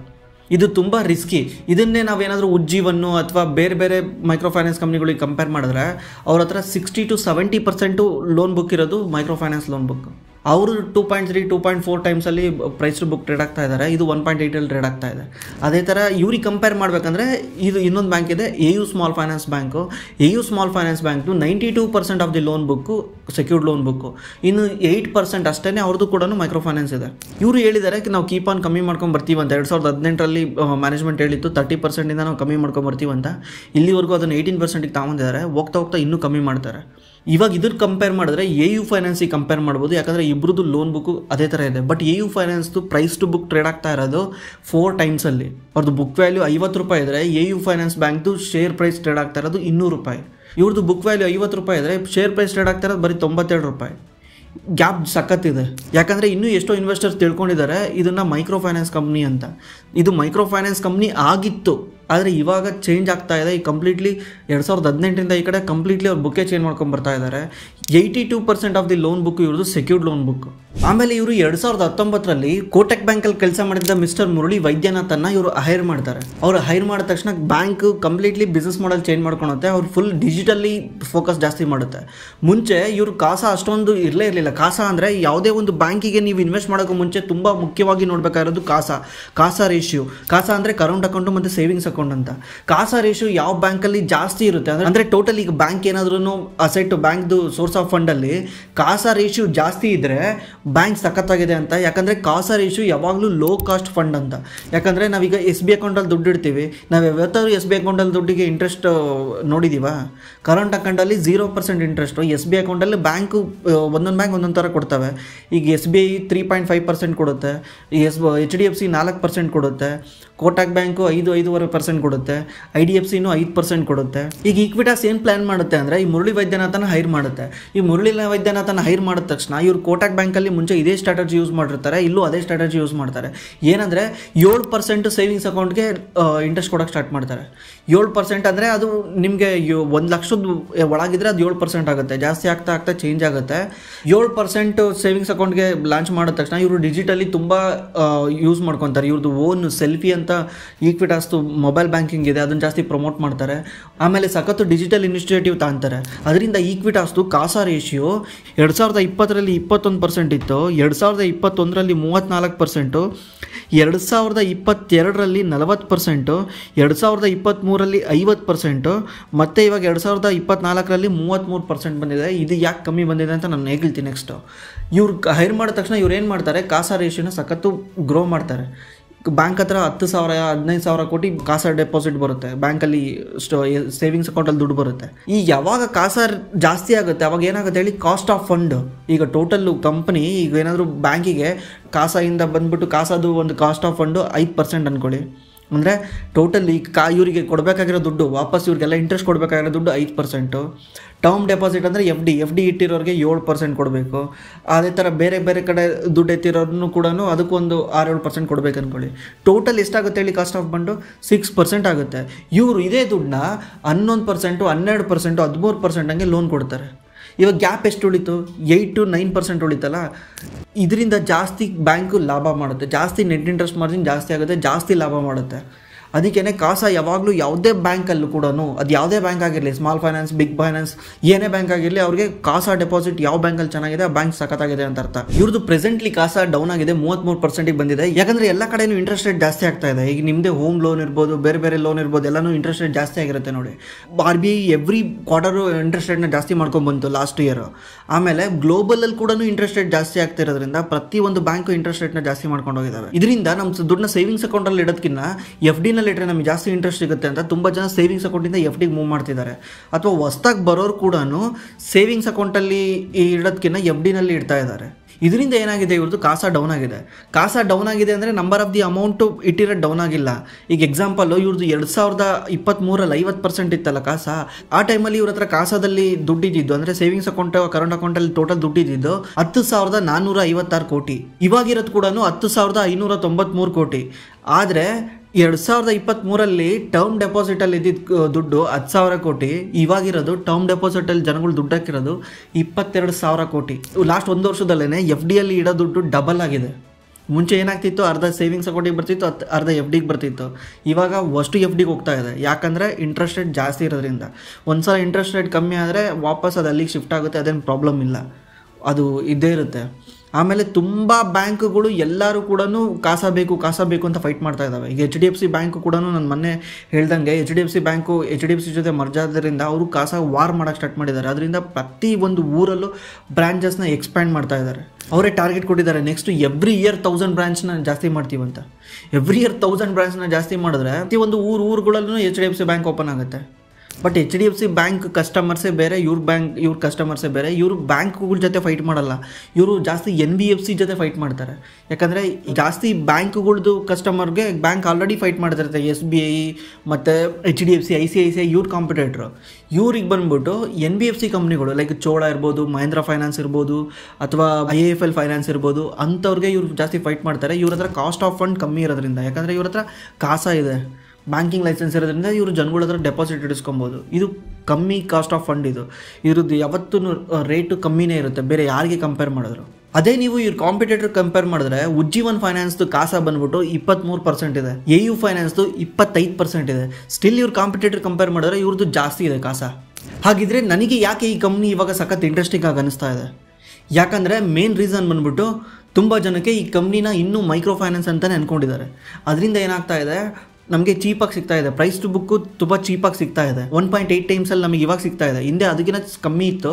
ಇದು ತುಂಬ ರಿಸ್ಕಿ ಇದನ್ನೇ ನಾವೇನಾದರೂ ಉಜ್ಜೀವನ್ನು ಅಥವಾ ಬೇರೆ ಬೇರೆ ಮೈಕ್ರೋ ಫೈನಾನ್ಸ್ ಕಂಪ್ನಿಗಳಿಗೆ ಕಂಪೇರ್ ಮಾಡಿದ್ರೆ ಅವ್ರ ಹತ್ರ sixty to seventy percent loan book ಇರೋದು ಮೈಕ್ರೋ ಫೈನಾನ್ಸ್ ಲೋನ್ ಬುಕ್ ಅವರು two point three two point four ಟೈಮ್ಸಲ್ಲಿ ಪ್ರೈಸ್ ಬುಕ್ ಟ್ರೇಡ್ ಆಗ್ತಾ ಇದ್ದಾರೆ ಇದು ಒನ್ ಪಾಯಿಂಟ್ ಏಯ್ಟಲ್ಲಿ ಟ್ರೇಡ್ ಆಗ್ತಾ ಇದೆ ಅದೇ ಥರ ಇವ್ರಿಗೆ ಕಂಪೇರ್ ಮಾಡಬೇಕಂದ್ರೆ ಇದು ಇನ್ನೊಂದು ಬ್ಯಾಂಕ್ ಇದೆ A U small finance bank A U small finance ಬ್ಯಾಂಕ್ದು ninety two percent of the loan book secured loan book ಇನ್ನು ಏಯ್ಟ್ ಪರ್ಸೆಂಟ್ ಅಷ್ಟೇ ಅವ್ರದ್ದು ಕೂಡ ಮೈಕ್ರೋ ಫೈನಾನ್ಸ್ ಇದೆ ಇವರು ಹೇಳಿದ್ದಾರೆ ನಾವು ಕೀಪ್ ಆನ್ ಕಮ್ಮಿ ಮಾಡ್ಕೊಂಡು ಬರ್ತೀವಿ ಅಂತ ಎರಡು ಸಾವಿರದ ಹದಿನೆಂಟರಲ್ಲಿ ಮ್ಯಾನೇಜ್ಮೆಂಟ್ ಹೇಳಿತ್ತು ತರ್ಟಿ ಪರ್ಸೆಂಟಿಂದ ನಾವು ಕಮ್ಮಿ ಮಾಡ್ಕೊಂಡು ಬರ್ತೀವಿ ಅಂತ ಇಲ್ಲಿವರೆಗೂ ಅದನ್ನು ಏಯ್ಟೀನ್ ಪರ್ಸೆಂಟಿಗೆ ತಗೊಂಡಿದ್ದಾರೆ ಹೋಗ್ತಾ ಹೋಗ್ತಾ ಇನ್ನೂ ಕಮ್ಮಿ ಮಾಡ್ತಾರೆ ಇವಾಗ ಇದ್ರ ಕಂಪೇರ್ ಮಾಡಿದ್ರೆ ಎ ಯು ಫೈನಾನ್ಸಿಗೆ ಕಂಪೇರ್ ಮಾಡ್ಬೋದು ಯಾಕಂದರೆ ಇಬ್ಬರದ್ದು ಲೋನ್ ಬುಕ್ಕು ಅದೇ ಥರ ಇದೆ ಬಟ್ ಎ ಯು ಫೈನಾನ್ಸ್ದು ಪ್ರೈಸ್ ಟು ಬುಕ್ ಟ್ರೇಡ್ ಆಗ್ತಾ ಇರೋದು ಫೋರ್ ಟೈಮ್ಸಲ್ಲಿ ಅವ್ರದ್ದು ಬುಕ್ ವ್ಯಾಲ್ಯೂ ಐವತ್ತು ರೂಪಾಯಿ ಇದ್ದರೆ ಎ ಯು ಫೈನಾನ್ಸ್ ಬ್ಯಾಂಕ್ದು ಶೇರ್ ಪ್ರೈಸ್ ಟ್ರೇಡ್ ಆಗ್ತಾ ಇರೋದು ಇನ್ನೂರು ರೂಪಾಯಿ ಇವ್ರದ್ದು ಬುಕ್ ವ್ಯಾಲ್ಯೂ ಐವತ್ತು ರೂಪಾಯಿ ಇದ್ದರೆ ಶೇರ್ ಪ್ರೈಸ್ ಟ್ರೇಡ್ ಆಗ್ತಾ ಇರೋದು ಬರೀ ತೊಂಬತ್ತೆರಡು ರೂಪಾಯಿ ಗ್ಯಾಪ್ ಸಖತ್ತಿದೆ ಯಾಕಂದರೆ ಇನ್ನೂ ಎಷ್ಟೋ ಇನ್ವೆಸ್ಟರ್ಸ್ ತಿಳ್ಕೊಂಡಿದ್ದಾರೆ ಇದನ್ನು ಮೈಕ್ರೋ ಫೈನಾನ್ಸ್ ಕಂಪ್ನಿ ಅಂತ ಇದು ಮೈಕ್ರೋ ಫೈನಾನ್ಸ್ ಕಂಪ್ನಿ ಆಗಿತ್ತು ಆದರೆ ಇವಾಗ ಚೇಂಜ್ ಆಗ್ತಾ ಇದೆ ಈ ಕಂಪ್ಲೀಟ್ಲಿ ಎರಡು ಸಾವಿರದ ಹದಿನೆಂಟರಿಂದ ಈ ಕಡೆ ಕಂಪ್ಲೀಟ್ಲಿ ಅವ್ರು ಬುಕ್ಕೇ ಚೇಂಜ್ ಮಾಡ್ಕೊಂಡು ಬರ್ತಾ ಇದ್ದಾರೆ eighty two percent of the loan book ಇವ್ರದ್ದು ಸೆಕ್ಯೂರ್ಡ್ ಲೋನ್ ಬುಕ್ ಆಮೇಲೆ ಇವರು ಎರಡು ಸಾವಿರದ ಹತ್ತೊಂಬತ್ತರಲ್ಲಿ ಕೋಟೆಕ್ ಬ್ಯಾಂಕಲ್ಲಿ ಕೆಲಸ ಮಾಡಿದ್ದ ಮಿಸ್ಟರ್ ಮುರಳಿ ವೈದ್ಯನಾಥನ್ನ ಇವರು ಹೈರ್ ಮಾಡ್ತಾರೆ ಅವರು ಹೈರ್ ಮಾಡಿದ ತಕ್ಷಣ bank completely business model change ಮಾಡ್ಕೊಳತ್ತೆ ಅವ್ರು ಫುಲ್ ಡಿಜಿಟಲಿ ಫೋಕಸ್ ಜಾಸ್ತಿ ಮಾಡುತ್ತೆ ಮುಂಚೆ ಇವರು ಕಾಸ ಅಷ್ಟೊಂದು ಇರಲೇ ಇರಲಿಲ್ಲ ಕಾಸ ಅಂದರೆ ಯಾವುದೇ ಒಂದು ಬ್ಯಾಂಕಿಗೆ ನೀವು ಇನ್ವೆಸ್ಟ್ ಮಾಡೋಕ್ಕೂ ಮುಂಚೆ ತುಂಬ ಮುಖ್ಯವಾಗಿ ನೋಡಬೇಕಾಗಿರೋದು ಕಾಸ ಕಾಸ ರೇಷಿಯೋ ಕಾಸ ಅಂದರೆ ಕರೆಂಟ್ ಅಕೌಂಟು ಮತ್ತು ಸೇವಿಂಗ್ಸ್ ಅಕೌಂಟ್ ಅಂತ ಕಾಸಾ ರೇಷು ಯಾವ ಬ್ಯಾಂಕಲ್ಲಿ ಜಾಸ್ತಿ ಇರುತ್ತೆ ಅಂದರೆ ಅಂದರೆ ಟೋಟಲ್ ಈಗ ಬ್ಯಾಂಕ್ ಏನಾದ್ರೂ ಅಸೆಟ್ ಬ್ಯಾಂಕ್ದು ಸೋರ್ಸ್ ಆಫ್ ಫಂಡಲ್ಲಿ ಕಾಸಾ ರೇಷು ಜಾಸ್ತಿ ಇದ್ರೆ ಬ್ಯಾಂಕ್ ಸಖತ್ತಾಗಿದೆ ಅಂತ ಯಾಕಂದರೆ ಕಾಸಾ ರೇಷು ಯಾವಾಗಲೂ ಲೋ ಕಾಸ್ಟ್ ಫಂಡ್ ಅಂತ ಯಾಕಂದರೆ ನಾವೀಗ ಎಸ್ ಬಿ ಅಕೌಂಟಲ್ಲಿ ದುಡ್ಡು ಇಡ್ತೀವಿ ನಾವು ಯಾವತ್ತಾದ್ರು ಎಸ್ ಬಿ ಅಕೌಂಟಲ್ಲಿ ದುಡ್ಡಿಗೆ ಇಂಟ್ರೆಸ್ಟ್ ನೋಡಿದೀವ ಕರೆಂಟ್ ಅಕೌಂಟಲ್ಲಿ zero percent interest S B ಅಕೌಂಟಲ್ಲಿ ಬ್ಯಾಂಕು ಒಂದೊಂದು ಬ್ಯಾಂಕ್ ಒಂದೊಂದು ಥರ ಕೊಡ್ತವೆ ಈಗ S B I three point five percent ಕೊಡುತ್ತೆ S H D F C ನಾಲ್ಕು ಪರ್ಸೆಂಟ್ ಕೊಡುತ್ತೆ ಕೋಟಕ್ ಬ್ಯಾಂಕು ಐದು ಐದೂವರೆ ಪರ್ಸೆಂಟ್ ಕೊಡುತ್ತೆ ಐ ಡಿ ಎಫ್ ಸಿನೂ ಐದು ಪರ್ಸೆಂಟ್ ಕೊಡುತ್ತೆ ಈಗ ಈಕ್ವಿಟಾಸ್ ಏನು ಪ್ಲ್ಯಾನ್ ಮಾಡುತ್ತೆ ಅಂದರೆ ಈ ಮುರಳಿ ವೈದ್ಯನಾಥನ ಹೈರ್ ಮಾಡುತ್ತೆ ಈ ಮುರಳಿ ವೈದ್ಯನಾಥನ ಹೈರ್ ಮಾಡಿದ ತಕ್ಷಣ ಇವರು ಕೋಟಕ್ ಬ್ಯಾಂಕಲ್ಲಿ ಮುಂಚೆ ಇದೇ ಸ್ಟ್ರಾಟಜಿ ಯೂಸ್ ಮಾಡಿರ್ತಾರೆ ಇಲ್ಲೂ ಅದೇ ಸ್ಟ್ರಾಟಜಿ ಯೂಸ್ ಮಾಡ್ತಾರೆ ಏನಂದರೆ ಏಳು ಪರ್ಸೆಂಟ್ ಸೇವಿಂಗ್ಸ್ ಅಕೌಂಟ್ಗೆ ಇಂಟ್ರೆಸ್ಟ್ ಕೊಡೋಕೆ ಸ್ಟಾರ್ಟ್ ಮಾಡ್ತಾರೆ ಏಳು ಪರ್ಸೆಂಟ್ ಅಂದರೆ ಅದು ನಿಮಗೆ ಒಂದು ಲಕ್ಷದ ಒಳಗಿದ್ರೆ ಅದು ಏಳು ಪರ್ಸೆಂಟ್ ಆಗುತ್ತೆ ಜಾಸ್ತಿ ಆಗ್ತಾ ಆಗ್ತಾ ಚೇಂಜ್ ಆಗುತ್ತೆ ಏಳು ಪರ್ಸೆಂಟ್ ಸೇವಿಂಗ್ಸ್ ಅಕೌಂಟ್ಗೆ ಲಾಂಚ್ ಮಾಡಿದ ತಕ್ಷಣ ಇವರು ಡಿಜಿಟಲಿ ತುಂಬ ಯೂಸ್ ಮಾಡ್ಕೊತಾರೆ ಇವ್ರದ್ದು ಓನ್ ಸೆಲ್ಫಿ ಅಂತ ಈಕ್ವಿಟ್ ಈಕ್ವಿಟಾಸ್ತು ಮೊಬೈಲ್ ಬ್ಯಾಂಕಿಂಗ್ ಇದೆ ಅದನ್ನು ಜಾಸ್ತಿ ಪ್ರಮೋಟ್ ಮಾಡ್ತಾರೆ ಆಮೇಲೆ ಸಖತ್ತು ಡಿಜಿಟಲ್ ಇನಿಷಿಯೇಟಿವ್ ತಾಂತಾರೆ ಅದರಿಂದ ಈಕ್ವಿಟ್ ಆಸ್ತು ಕಾಸಾ ರೇಷಿಯೋ ಎರಡು ಸಾವಿರದ ಇಪ್ಪತ್ತರಲ್ಲಿ ಇಪ್ಪತ್ತೊಂದು ಪರ್ಸೆಂಟ್ ಇತ್ತು ಎರಡು ಸಾವಿರದ ಇಪ್ಪತ್ತೊಂದರಲ್ಲಿ ಮೂವತ್ತ್ನಾಲ್ಕು ಪರ್ಸೆಂಟು ಎರಡು ಸಾವಿರದ ಇಪ್ಪತ್ತೆರಡರಲ್ಲಿ ನಲವತ್ತು ಪರ್ಸೆಂಟು ಎರಡು ಸಾವಿರದ ಇಪ್ಪತ್ತ್ಮೂರಲ್ಲಿ ಐವತ್ತು ಪರ್ಸೆಂಟು ಮತ್ತು ಇವಾಗ ಎರಡು ಸಾವಿರದ ಇಪ್ಪತ್ತ್ನಾಲ್ಕರಲ್ಲಿ ಮೂವತ್ತ್ಮೂರು ಪರ್ಸೆಂಟ್ ಬಂದಿದೆ ಇದು ಯಾಕೆ ಕಮ್ಮಿ ಬಂದಿದೆ ಅಂತ ನಾನು ಹೇಳ್ತೀನಿ ನೆಕ್ಸ್ಟು ಇವ್ರು ಹೈರ್ ಮಾಡಿದ ತಕ್ಷಣ ಇವ್ರು ಏನು ಮಾಡ್ತಾರೆ ಕಾಸಾ ರೇಷಿಯೋನ ಸಖತ್ತು ಗ್ರೋ ಮಾಡ್ತಾರೆ ಬ್ಯಾಂಕ್ ಹತ್ರ ಹತ್ತು ಸಾವಿರ ಹದಿನೈದು ಸಾವಿರ ಕೋಟಿ ಕಾಸ ಡೆಪಾಸಿಟ್ ಬರುತ್ತೆ ಬ್ಯಾಂಕಲ್ಲಿ ಸ್ಟೋ ಸೇವಿಂಗ್ಸ್ ಅಕೌಂಟಲ್ಲಿ ದುಡ್ಡು ಬರುತ್ತೆ ಈ ಯಾವಾಗ ಕಾಸ ಜಾಸ್ತಿ ಆಗುತ್ತೆ ಅವಾಗ ಏನಾಗುತ್ತೆ ಹೇಳಿ ಕಾಸ್ಟ್ ಆಫ್ ಫಂಡ್ ಈಗ ಟೋಟಲ್ಲು ಕಂಪ್ನಿ ಈಗ ಏನಾದರೂ ಬ್ಯಾಂಕಿಗೆ ಇಂದ ಬಂದ್ಬಿಟ್ಟು ಕಾಸಾದು ಒಂದು ಕಾಸ್ಟ್ ಆಫ್ ಫಂಡು ಐದು ಪರ್ಸೆಂಟ್ ಅಂದ್ಕೊಳ್ಳಿ ಅಂದರೆ ಟೋಟಲಿ ಕಾ ಇವರಿಗೆ ಕೊಡಬೇಕಾಗಿರೋ ದುಡ್ಡು ವಾಪಸ್ ಇವರಿಗೆಲ್ಲ ಇಂಟ್ರೆಸ್ಟ್ ಕೊಡಬೇಕಾಗಿರೋ ದುಡ್ಡು ಐದು ಪರ್ಸೆಂಟು ಟರ್ಮ್ ಡೆಪಾಸಿಟ್ ಅಂದರೆ ಎಫ್ ಡಿ ಎಫ್ ಡಿ ಇಟ್ಟಿರೋರಿಗೆ ಏಳು ಪರ್ಸೆಂಟ್ ಕೊಡಬೇಕು ಅದೇ ಥರ ಬೇರೆ ಬೇರೆ ಕಡೆ ದುಡ್ಡು ಎತ್ತಿರೋರು ಕೂಡ ಅದಕ್ಕೊಂದು ಆರೇಳು ಪರ್ಸೆಂಟ್ ಕೊಡಬೇಕು ಅಂದ್ಕೊಳ್ಳಿ ಟೋಟಲ್ ಎಷ್ಟಾಗುತ್ತೆ ಹೇಳಿ cost of fund six percent ಆಗುತ್ತೆ ಇವರು ಇದೇ ದುಡ್ಡನ್ನ ಹನ್ನೊಂದು ಪರ್ಸೆಂಟು ಹನ್ನೆರಡು ಪರ್ಸೆಂಟು ಹದಿಮೂರು ಪರ್ಸೆಂಟ್ ಹಂಗೆ ಲೋನ್ ಕೊಡ್ತಾರೆ ಇವಾಗ ಗ್ಯಾಪ್ ಎಷ್ಟು ಉಳಿತು ಏಯ್ಟ್ ಟು ನೈನ್ ಪರ್ಸೆಂಟ್ ಉಳಿತಲ್ಲ ಇದರಿಂದ ಜಾಸ್ತಿ ಬ್ಯಾಂಕು ಲಾಭ ಮಾಡುತ್ತೆ ಜಾಸ್ತಿ ನೆಟ್ ಇಂಟ್ರೆಸ್ಟ್ ಮಾರ್ಜಿನ್ ಜಾಸ್ತಿ ಆಗುತ್ತೆ ಜಾಸ್ತಿ ಲಾಭ ಮಾಡುತ್ತೆ ಅದಕ್ಕೇನೆ ಕಾಸ ಯಾವಾಗಲೂ ಯಾವುದೇ ಬ್ಯಾಂಕಲ್ಲೂ ಕೂಡ ಅದು ಯಾವುದೇ ಬ್ಯಾಂಕ್ ಆಗಿರಲಿ ಸ್ಮಾಲ್ ಫೈನಾನ್ಸ್ ಬಿಗ್ ಫೈನಾನ್ಸ್ ಏನೇ ಬ್ಯಾಂಕ್ ಆಗಿರಲಿ ಅವ್ರಿಗೆ ಕಾಸ ಡೆಪಾಸಿಟ್ ಯಾವ ಬ್ಯಾಂಕಲ್ಲಿ ಚೆನ್ನಾಗಿದೆ ಆ ಬ್ಯಾಂಕ್ ಸಖತ್ತಾಗಿದೆ ಅಂತ ಅರ್ಥ ಇವ್ರದ್ದು ಪ್ರೆಸೆಂಟ್ಲಿ ಕಾಸ ಡೌನ್ ಆಗಿದೆ ಮೂವತ್ತ್ಮೂರು ಪರ್ಸೆಂಟಿಗೆ ಬಂದಿದೆ ಯಾಕಂದರೆ ಎಲ್ಲ ಕಡೆಯೂ ಇಂಟ್ರೆಸ್ಟ್ ರೇಟ್ ಜಾಸ್ತಿ ಆಗ್ತಾ ಇದೆ ಈಗ ನಿಮ್ಮದೇ ಹೋಮ್ ಲೋನ್ ಇರ್ಬೋದು ಬೇರೆ ಬೇರೆ ಲೋನ್ ಇರ್ಬೋದು ಎಲ್ಲನೂ ಇಂಟ್ರೆಸ್ಟ್ ರೇಟ್ ಜಾಸ್ತಿ ಆಗಿರುತ್ತೆ ನೋಡಿ R B I every quarter interest ರೇಟ್ನ ಜಾಸ್ತಿ ಬಂತು ಲಾಸ್ಟ್ ಇಯರ್ ಆಮೇಲೆ ಗ್ಲೋಬಲಲ್ಲಿ ಕೂಡ ಇಂಟ್ರೆಸ್ಟ್ ರೇಟ್ ಜಾಸ್ತಿ ಆಗ್ತಿರೋದ್ರಿಂದ ಪ್ರತಿ ಒಂದು ಬ್ಯಾಂಕು ಇಂಟ್ರೆಸ್ಟ್ ರೇಟ್ನ ಜಾಸ್ತಿ ಮಾಡ್ಕೊಂಡು ಹೋಗಿದ್ದಾವೆ ಇದರಿಂದ ನಮ್ಮ ದುಡ್ಡನ್ನ ಸೇವಿಂಗ್ಸ್ ಅಕೌಂಟಲ್ಲಿ ಇಡೋದಕ್ಕಿಂತ ಎಫ್ ಡಿನ ಅಕೌಂಟ್ನಲ್ಲಿ ಇಟ್ಟರೆ ನಮಗೆ ಜಾಸ್ತಿ ಇಂಟ್ರೆಸ್ಟ್ ಸಿಗುತ್ತೆ ಅಂತ ತುಂಬ ಜನ ಸೇವಿಂಗ್ಸ್ ಅಕೌಂಟಿಂದ ಎಫ್ ಡಿಗೆ ಮೂವ್ ಮಾಡ್ತಿದ್ದಾರೆ ಅಥವಾ ಹೊಸ್ದಾಗಿ ಬರೋರು ಕೂಡ ಸೇವಿಂಗ್ಸ್ ಅಕೌಂಟಲ್ಲಿ ಇಡೋದಕ್ಕಿಂತ ಎಫ್ ಡಿನಲ್ಲಿ ಇಡ್ತಾ ಇದ್ದಾರೆ ಇದರಿಂದ ಏನಾಗಿದೆ ಇವ್ರದ್ದು ಕಾಸ ಡೌನ್ ಆಗಿದೆ ಕಾಸ ಡೌನ್ ಆಗಿದೆ ಅಂದರೆ ನಂಬರ್ ಆಫ್ ದಿ ಅಮೌಂಟು ಇಟ್ಟಿರೋದು ಡೌನ್ ಆಗಿಲ್ಲ ಈಗ ಎಕ್ಸಾಂಪಲ್ಲು ಇವ್ರದ್ದು ಎರಡು ಸಾವಿರದ ಇಪ್ಪತ್ತ್ಮೂರಲ್ಲಿ ಐವತ್ತು ಪರ್ಸೆಂಟ್ ಇತ್ತಲ್ಲ ಕಾಸ ಆ ಟೈಮಲ್ಲಿ ಇವ್ರ ಹತ್ರ ಕಾಸದಲ್ಲಿ ದುಡ್ಡಿದ್ದು ಅಂದರೆ ಸೇವಿಂಗ್ಸ್ ಅಕೌಂಟ್ ಕರೆಂಟ್ ಅಕೌಂಟಲ್ಲಿ ಟೋಟಲ್ ದುಡ್ಡಿದ್ದು ಹತ್ತು ಸಾವಿರದ ನಾನ್ನೂರ ಐವತ್ತಾರು ಕೋಟಿ ಇವಾಗಿರೋದು ಕೂಡ ಹತ್ತು ಸಾವಿರದ ಐನೂರ ತೊಂಬತ್ತ್ಮೂರು ಕೋಟಿ ಆದರೆ ಎರಡು ಸಾವಿರದ ಇಪ್ಪತ್ತ್ಮೂರಲ್ಲಿ ಟರ್ಮ್ ಡೆಪಾಸಿಟಲ್ಲಿ ಇದ್ದಿದ್ದು ದುಡ್ಡು ಹತ್ತು ಸಾವಿರ ಕೋಟಿ ಇವಾಗಿರೋದು ಟರ್ಮ್ ಡೆಪಾಸಿಟಲ್ಲಿ ಜನಗಳು ದುಡ್ಡು ಹಾಕಿರೋದು ಇಪ್ಪತ್ತೆರಡು ಸಾವಿರ ಕೋಟಿ ಲಾಸ್ಟ್ ಒಂದು ವರ್ಷದಲ್ಲೇ ಎಫ್ ಡಿಯಲ್ಲಿ ಇಡೋ ದುಡ್ಡು ಡಬಲ್ ಆಗಿದೆ ಮುಂಚೆ ಏನಾಗ್ತಿತ್ತು ಅರ್ಧ ಸೇವಿಂಗ್ಸ್ ಅಕೌಂಟಿಗೆ ಬರ್ತಿತ್ತು ಅತ್ ಅರ್ಧ ಎಫ್ ಡಿಗೆ ಬರ್ತಿತ್ತು ಇವಾಗ ಅಷ್ಟು ಎಫ್ ಡಿಗೆ ಹೋಗ್ತಾ ಇದೆ ಯಾಕಂದರೆ ಇಂಟ್ರೆಸ್ಟ್ ರೇಟ್ ಜಾಸ್ತಿ ಇರೋದ್ರಿಂದ ಒಂದು ಸಲ ಇಂಟ್ರೆಸ್ಟ್ ರೇಟ್ ಕಮ್ಮಿ ಆದರೆ ವಾಪಸ್ ಅದು ಅಲ್ಲಿಗೆ ಶಿಫ್ಟ್ ಆಗುತ್ತೆ ಅದೇನು ಪ್ರಾಬ್ಲಮ್ ಇಲ್ಲ ಅದು ಇದ್ದೇ ಇರುತ್ತೆ ಆಮೇಲೆ ತುಂಬ ಬ್ಯಾಂಕ್ಗಳು ಎಲ್ಲರೂ ಕೂಡ ಕಾಸ ಬೇಕು ಕಾಸ ಬೇಕು ಅಂತ ಫೈಟ್ ಮಾಡ್ತಾ ಇದ್ದಾವೆ ಈಗ H D F C bank ಕೂಡ ನಾನು ಮೊನ್ನೆ ಹೇಳ್ದಂಗೆ H D F C bank H D F C ಜೊತೆ ಮರ್ಜಾದ್ರಿಂದ ಅವರು ಕಾಸ ವಾರ್ ಮಾಡೋಕ್ಕೆ ಸ್ಟಾರ್ಟ್ ಮಾಡಿದ್ದಾರೆ ಅದರಿಂದ ಪ್ರತಿ ಒಂದು ಊರಲ್ಲೂ ಬ್ರ್ಯಾಂಚಸ್ನ ಎಕ್ಸ್ಪ್ಯಾಂಡ್ ಮಾಡ್ತಾ ಇದ್ದಾರೆ ಅವರೇ ಟಾರ್ಗೆಟ್ ಕೊಟ್ಟಿದ್ದಾರೆ ನೆಕ್ಸ್ಟ್ ಎವ್ರಿ ಇಯರ್ ತೌಸಂಡ್ ಬ್ರಾಂಚ್ನ ಜಾಸ್ತಿ ಮಾಡ್ತೀವಂತ ಎವ್ರಿ ಇಯರ್ ತೌಸಂಡ್ ಬ್ರಾಂಚ್ನ ಜಾಸ್ತಿ ಮಾಡಿದ್ರೆ ಪ್ರತಿ ಒಂದು ಊರು ಊರುಗಳಲ್ಲೂ H D F C bank open ಆಗುತ್ತೆ but H D F C bank ಕಸ್ಟಮರ್ಸೇ ಬೇರೆ ಇವ್ರ ಬ್ಯಾಂಕ್ ಇವ್ರ ಕಸ್ಟಮರ್ಸೇ ಬೇರೆ ಇವರು ಬ್ಯಾಂಕ್ಗಳ ಜೊತೆ ಫೈಟ್ ಮಾಡಲ್ಲ ಇವರು ಜಾಸ್ತಿ ಎನ್ ಬಿ ಎಫ್ ಸಿ ಜೊತೆ ಫೈಟ್ ಮಾಡ್ತಾರೆ ಯಾಕಂದರೆ ಜಾಸ್ತಿ ಬ್ಯಾಂಕ್ಗಳ್ದು ಕಸ್ಟಮರ್ಗೆ ಬ್ಯಾಂಕ್ ಆಲ್ರೆಡಿ ಫೈಟ್ ಮಾಡ್ತಿರುತ್ತೆ ಎಸ್ ಬಿ ಐ ಮತ್ತು H D F C I C I C I ಇವ್ರ ಕಾಂಪಿಟೇಟ್ರು ಇವ್ರಿಗೆ ಬಂದ್ಬಿಟ್ಟು ಎನ್ ಬಿ ಎಫ್ ಸಿ ಕಂಪ್ನಿಗಳು ಲೈಕ್ ಚೋಳ ಇರ್ಬೋದು ಮಹೇಂದ್ರ ಫೈನಾನ್ಸ್ ಇರ್ಬೋದು ಅಥವಾ I A F L finance ಇರ್ಬೋದು ಅಂಥವ್ರಿಗೆ ಇವ್ರು ಜಾಸ್ತಿ ಫೈಟ್ ಮಾಡ್ತಾರೆ ಇವ್ರ ಹತ್ರ ಕಾಸ್ಟ್ ಆಫ್ ಫಂಡ್ ಕಮ್ಮಿ ಇರೋದ್ರಿಂದ ಯಾಕಂದರೆ ಇವ್ರ ಹತ್ರ ಕಾಸ ಇದೆ ಬ್ಯಾಂಕಿಂಗ್ ಲೈಸೆನ್ಸ್ ಇರೋದ್ರಿಂದ ಇವರು ಜನಗಳ ಹತ್ರ ಡೆಪಾಸಿಟ್ ಇಡಿಸ್ಕೊಬೋದು ಇದು ಕಮ್ಮಿ ಕಾಸ್ಟ್ ಆಫ್ ಫಂಡ್ ಇದು ಇವ್ರದ್ದು ಯಾವತ್ತೂ ರೇಟು ಕಮ್ಮಿನೇ ಇರುತ್ತೆ ಬೇರೆ ಯಾರಿಗೆ ಕಂಪೇರ್ ಮಾಡಿದ್ರು ಅದೇ ನೀವು ಇವ್ರ ಕಾಂಪಿಟೇಟರ್ ಕಂಪೇರ್ ಮಾಡಿದ್ರೆ ಉಜ್ಜೀವನ್ ಫೈನಾನ್ಸ್ದು ಕಾಸ ಬಂದ್ಬಿಟ್ಟು ಇಪ್ಪತ್ತ್ಮೂರು ಪರ್ಸೆಂಟ್ ಇದೆ ಎ ಯು ಫೈನಾನ್ಸ್ದು ಇಪ್ಪತ್ತೈದು ಪರ್ಸೆಂಟ್ ಇದೆ ಸ್ಟಿಲ್ ಇವ್ರ ಕಾಂಪಿಟೇಟರ್ ಕಂಪೇರ್ ಮಾಡಿದ್ರೆ ಇವ್ರದ್ದು ಜಾಸ್ತಿ ಇದೆ ಕಾಸ ಹಾಗಿದ್ರೆ ನನಗೆ ಯಾಕೆ ಈ ಕಂಪ್ನಿ ಇವಾಗ ಸಖತ್ ಇಂಟ್ರೆಸ್ಟಿಂಗ್ ಆಗಿ ಅನಿಸ್ತಾ ಇದೆ ಯಾಕಂದರೆ ಮೇನ್ ರೀಸನ್ ಬಂದ್ಬಿಟ್ಟು ತುಂಬ ಜನಕ್ಕೆ ಈ ಕಂಪ್ನಿನ ಇನ್ನೂ ಮೈಕ್ರೋ ಫೈನಾನ್ಸ್ ಅಂತಲೇ ಅಂದ್ಕೊಂಡಿದ್ದಾರೆ ಅದರಿಂದ ಏನಾಗ್ತಾ ಇದೆ ನಮಗೆ ಚೀಪಾಗಿ ಸಿಗ್ತಾ ಇದೆ ಪ್ರೈಸ್ ಟು ಬುಕ್ಕು ತುಂಬ ಚೀಪಾಗಿ ಸಿಗ್ತಾ ಇದೆ ಒನ್ ಪಾಯಿಂಟ್ ಏಯ್ಟ್ ಟೈಮ್ಸಲ್ಲಿ ನಮಗೆ ಇವಾಗ ಸಿಗ್ತಾ ಇದೆ ಹಿಂದೆ ಅದಕ್ಕಿಂತ ಕಮ್ಮಿ ಇತ್ತು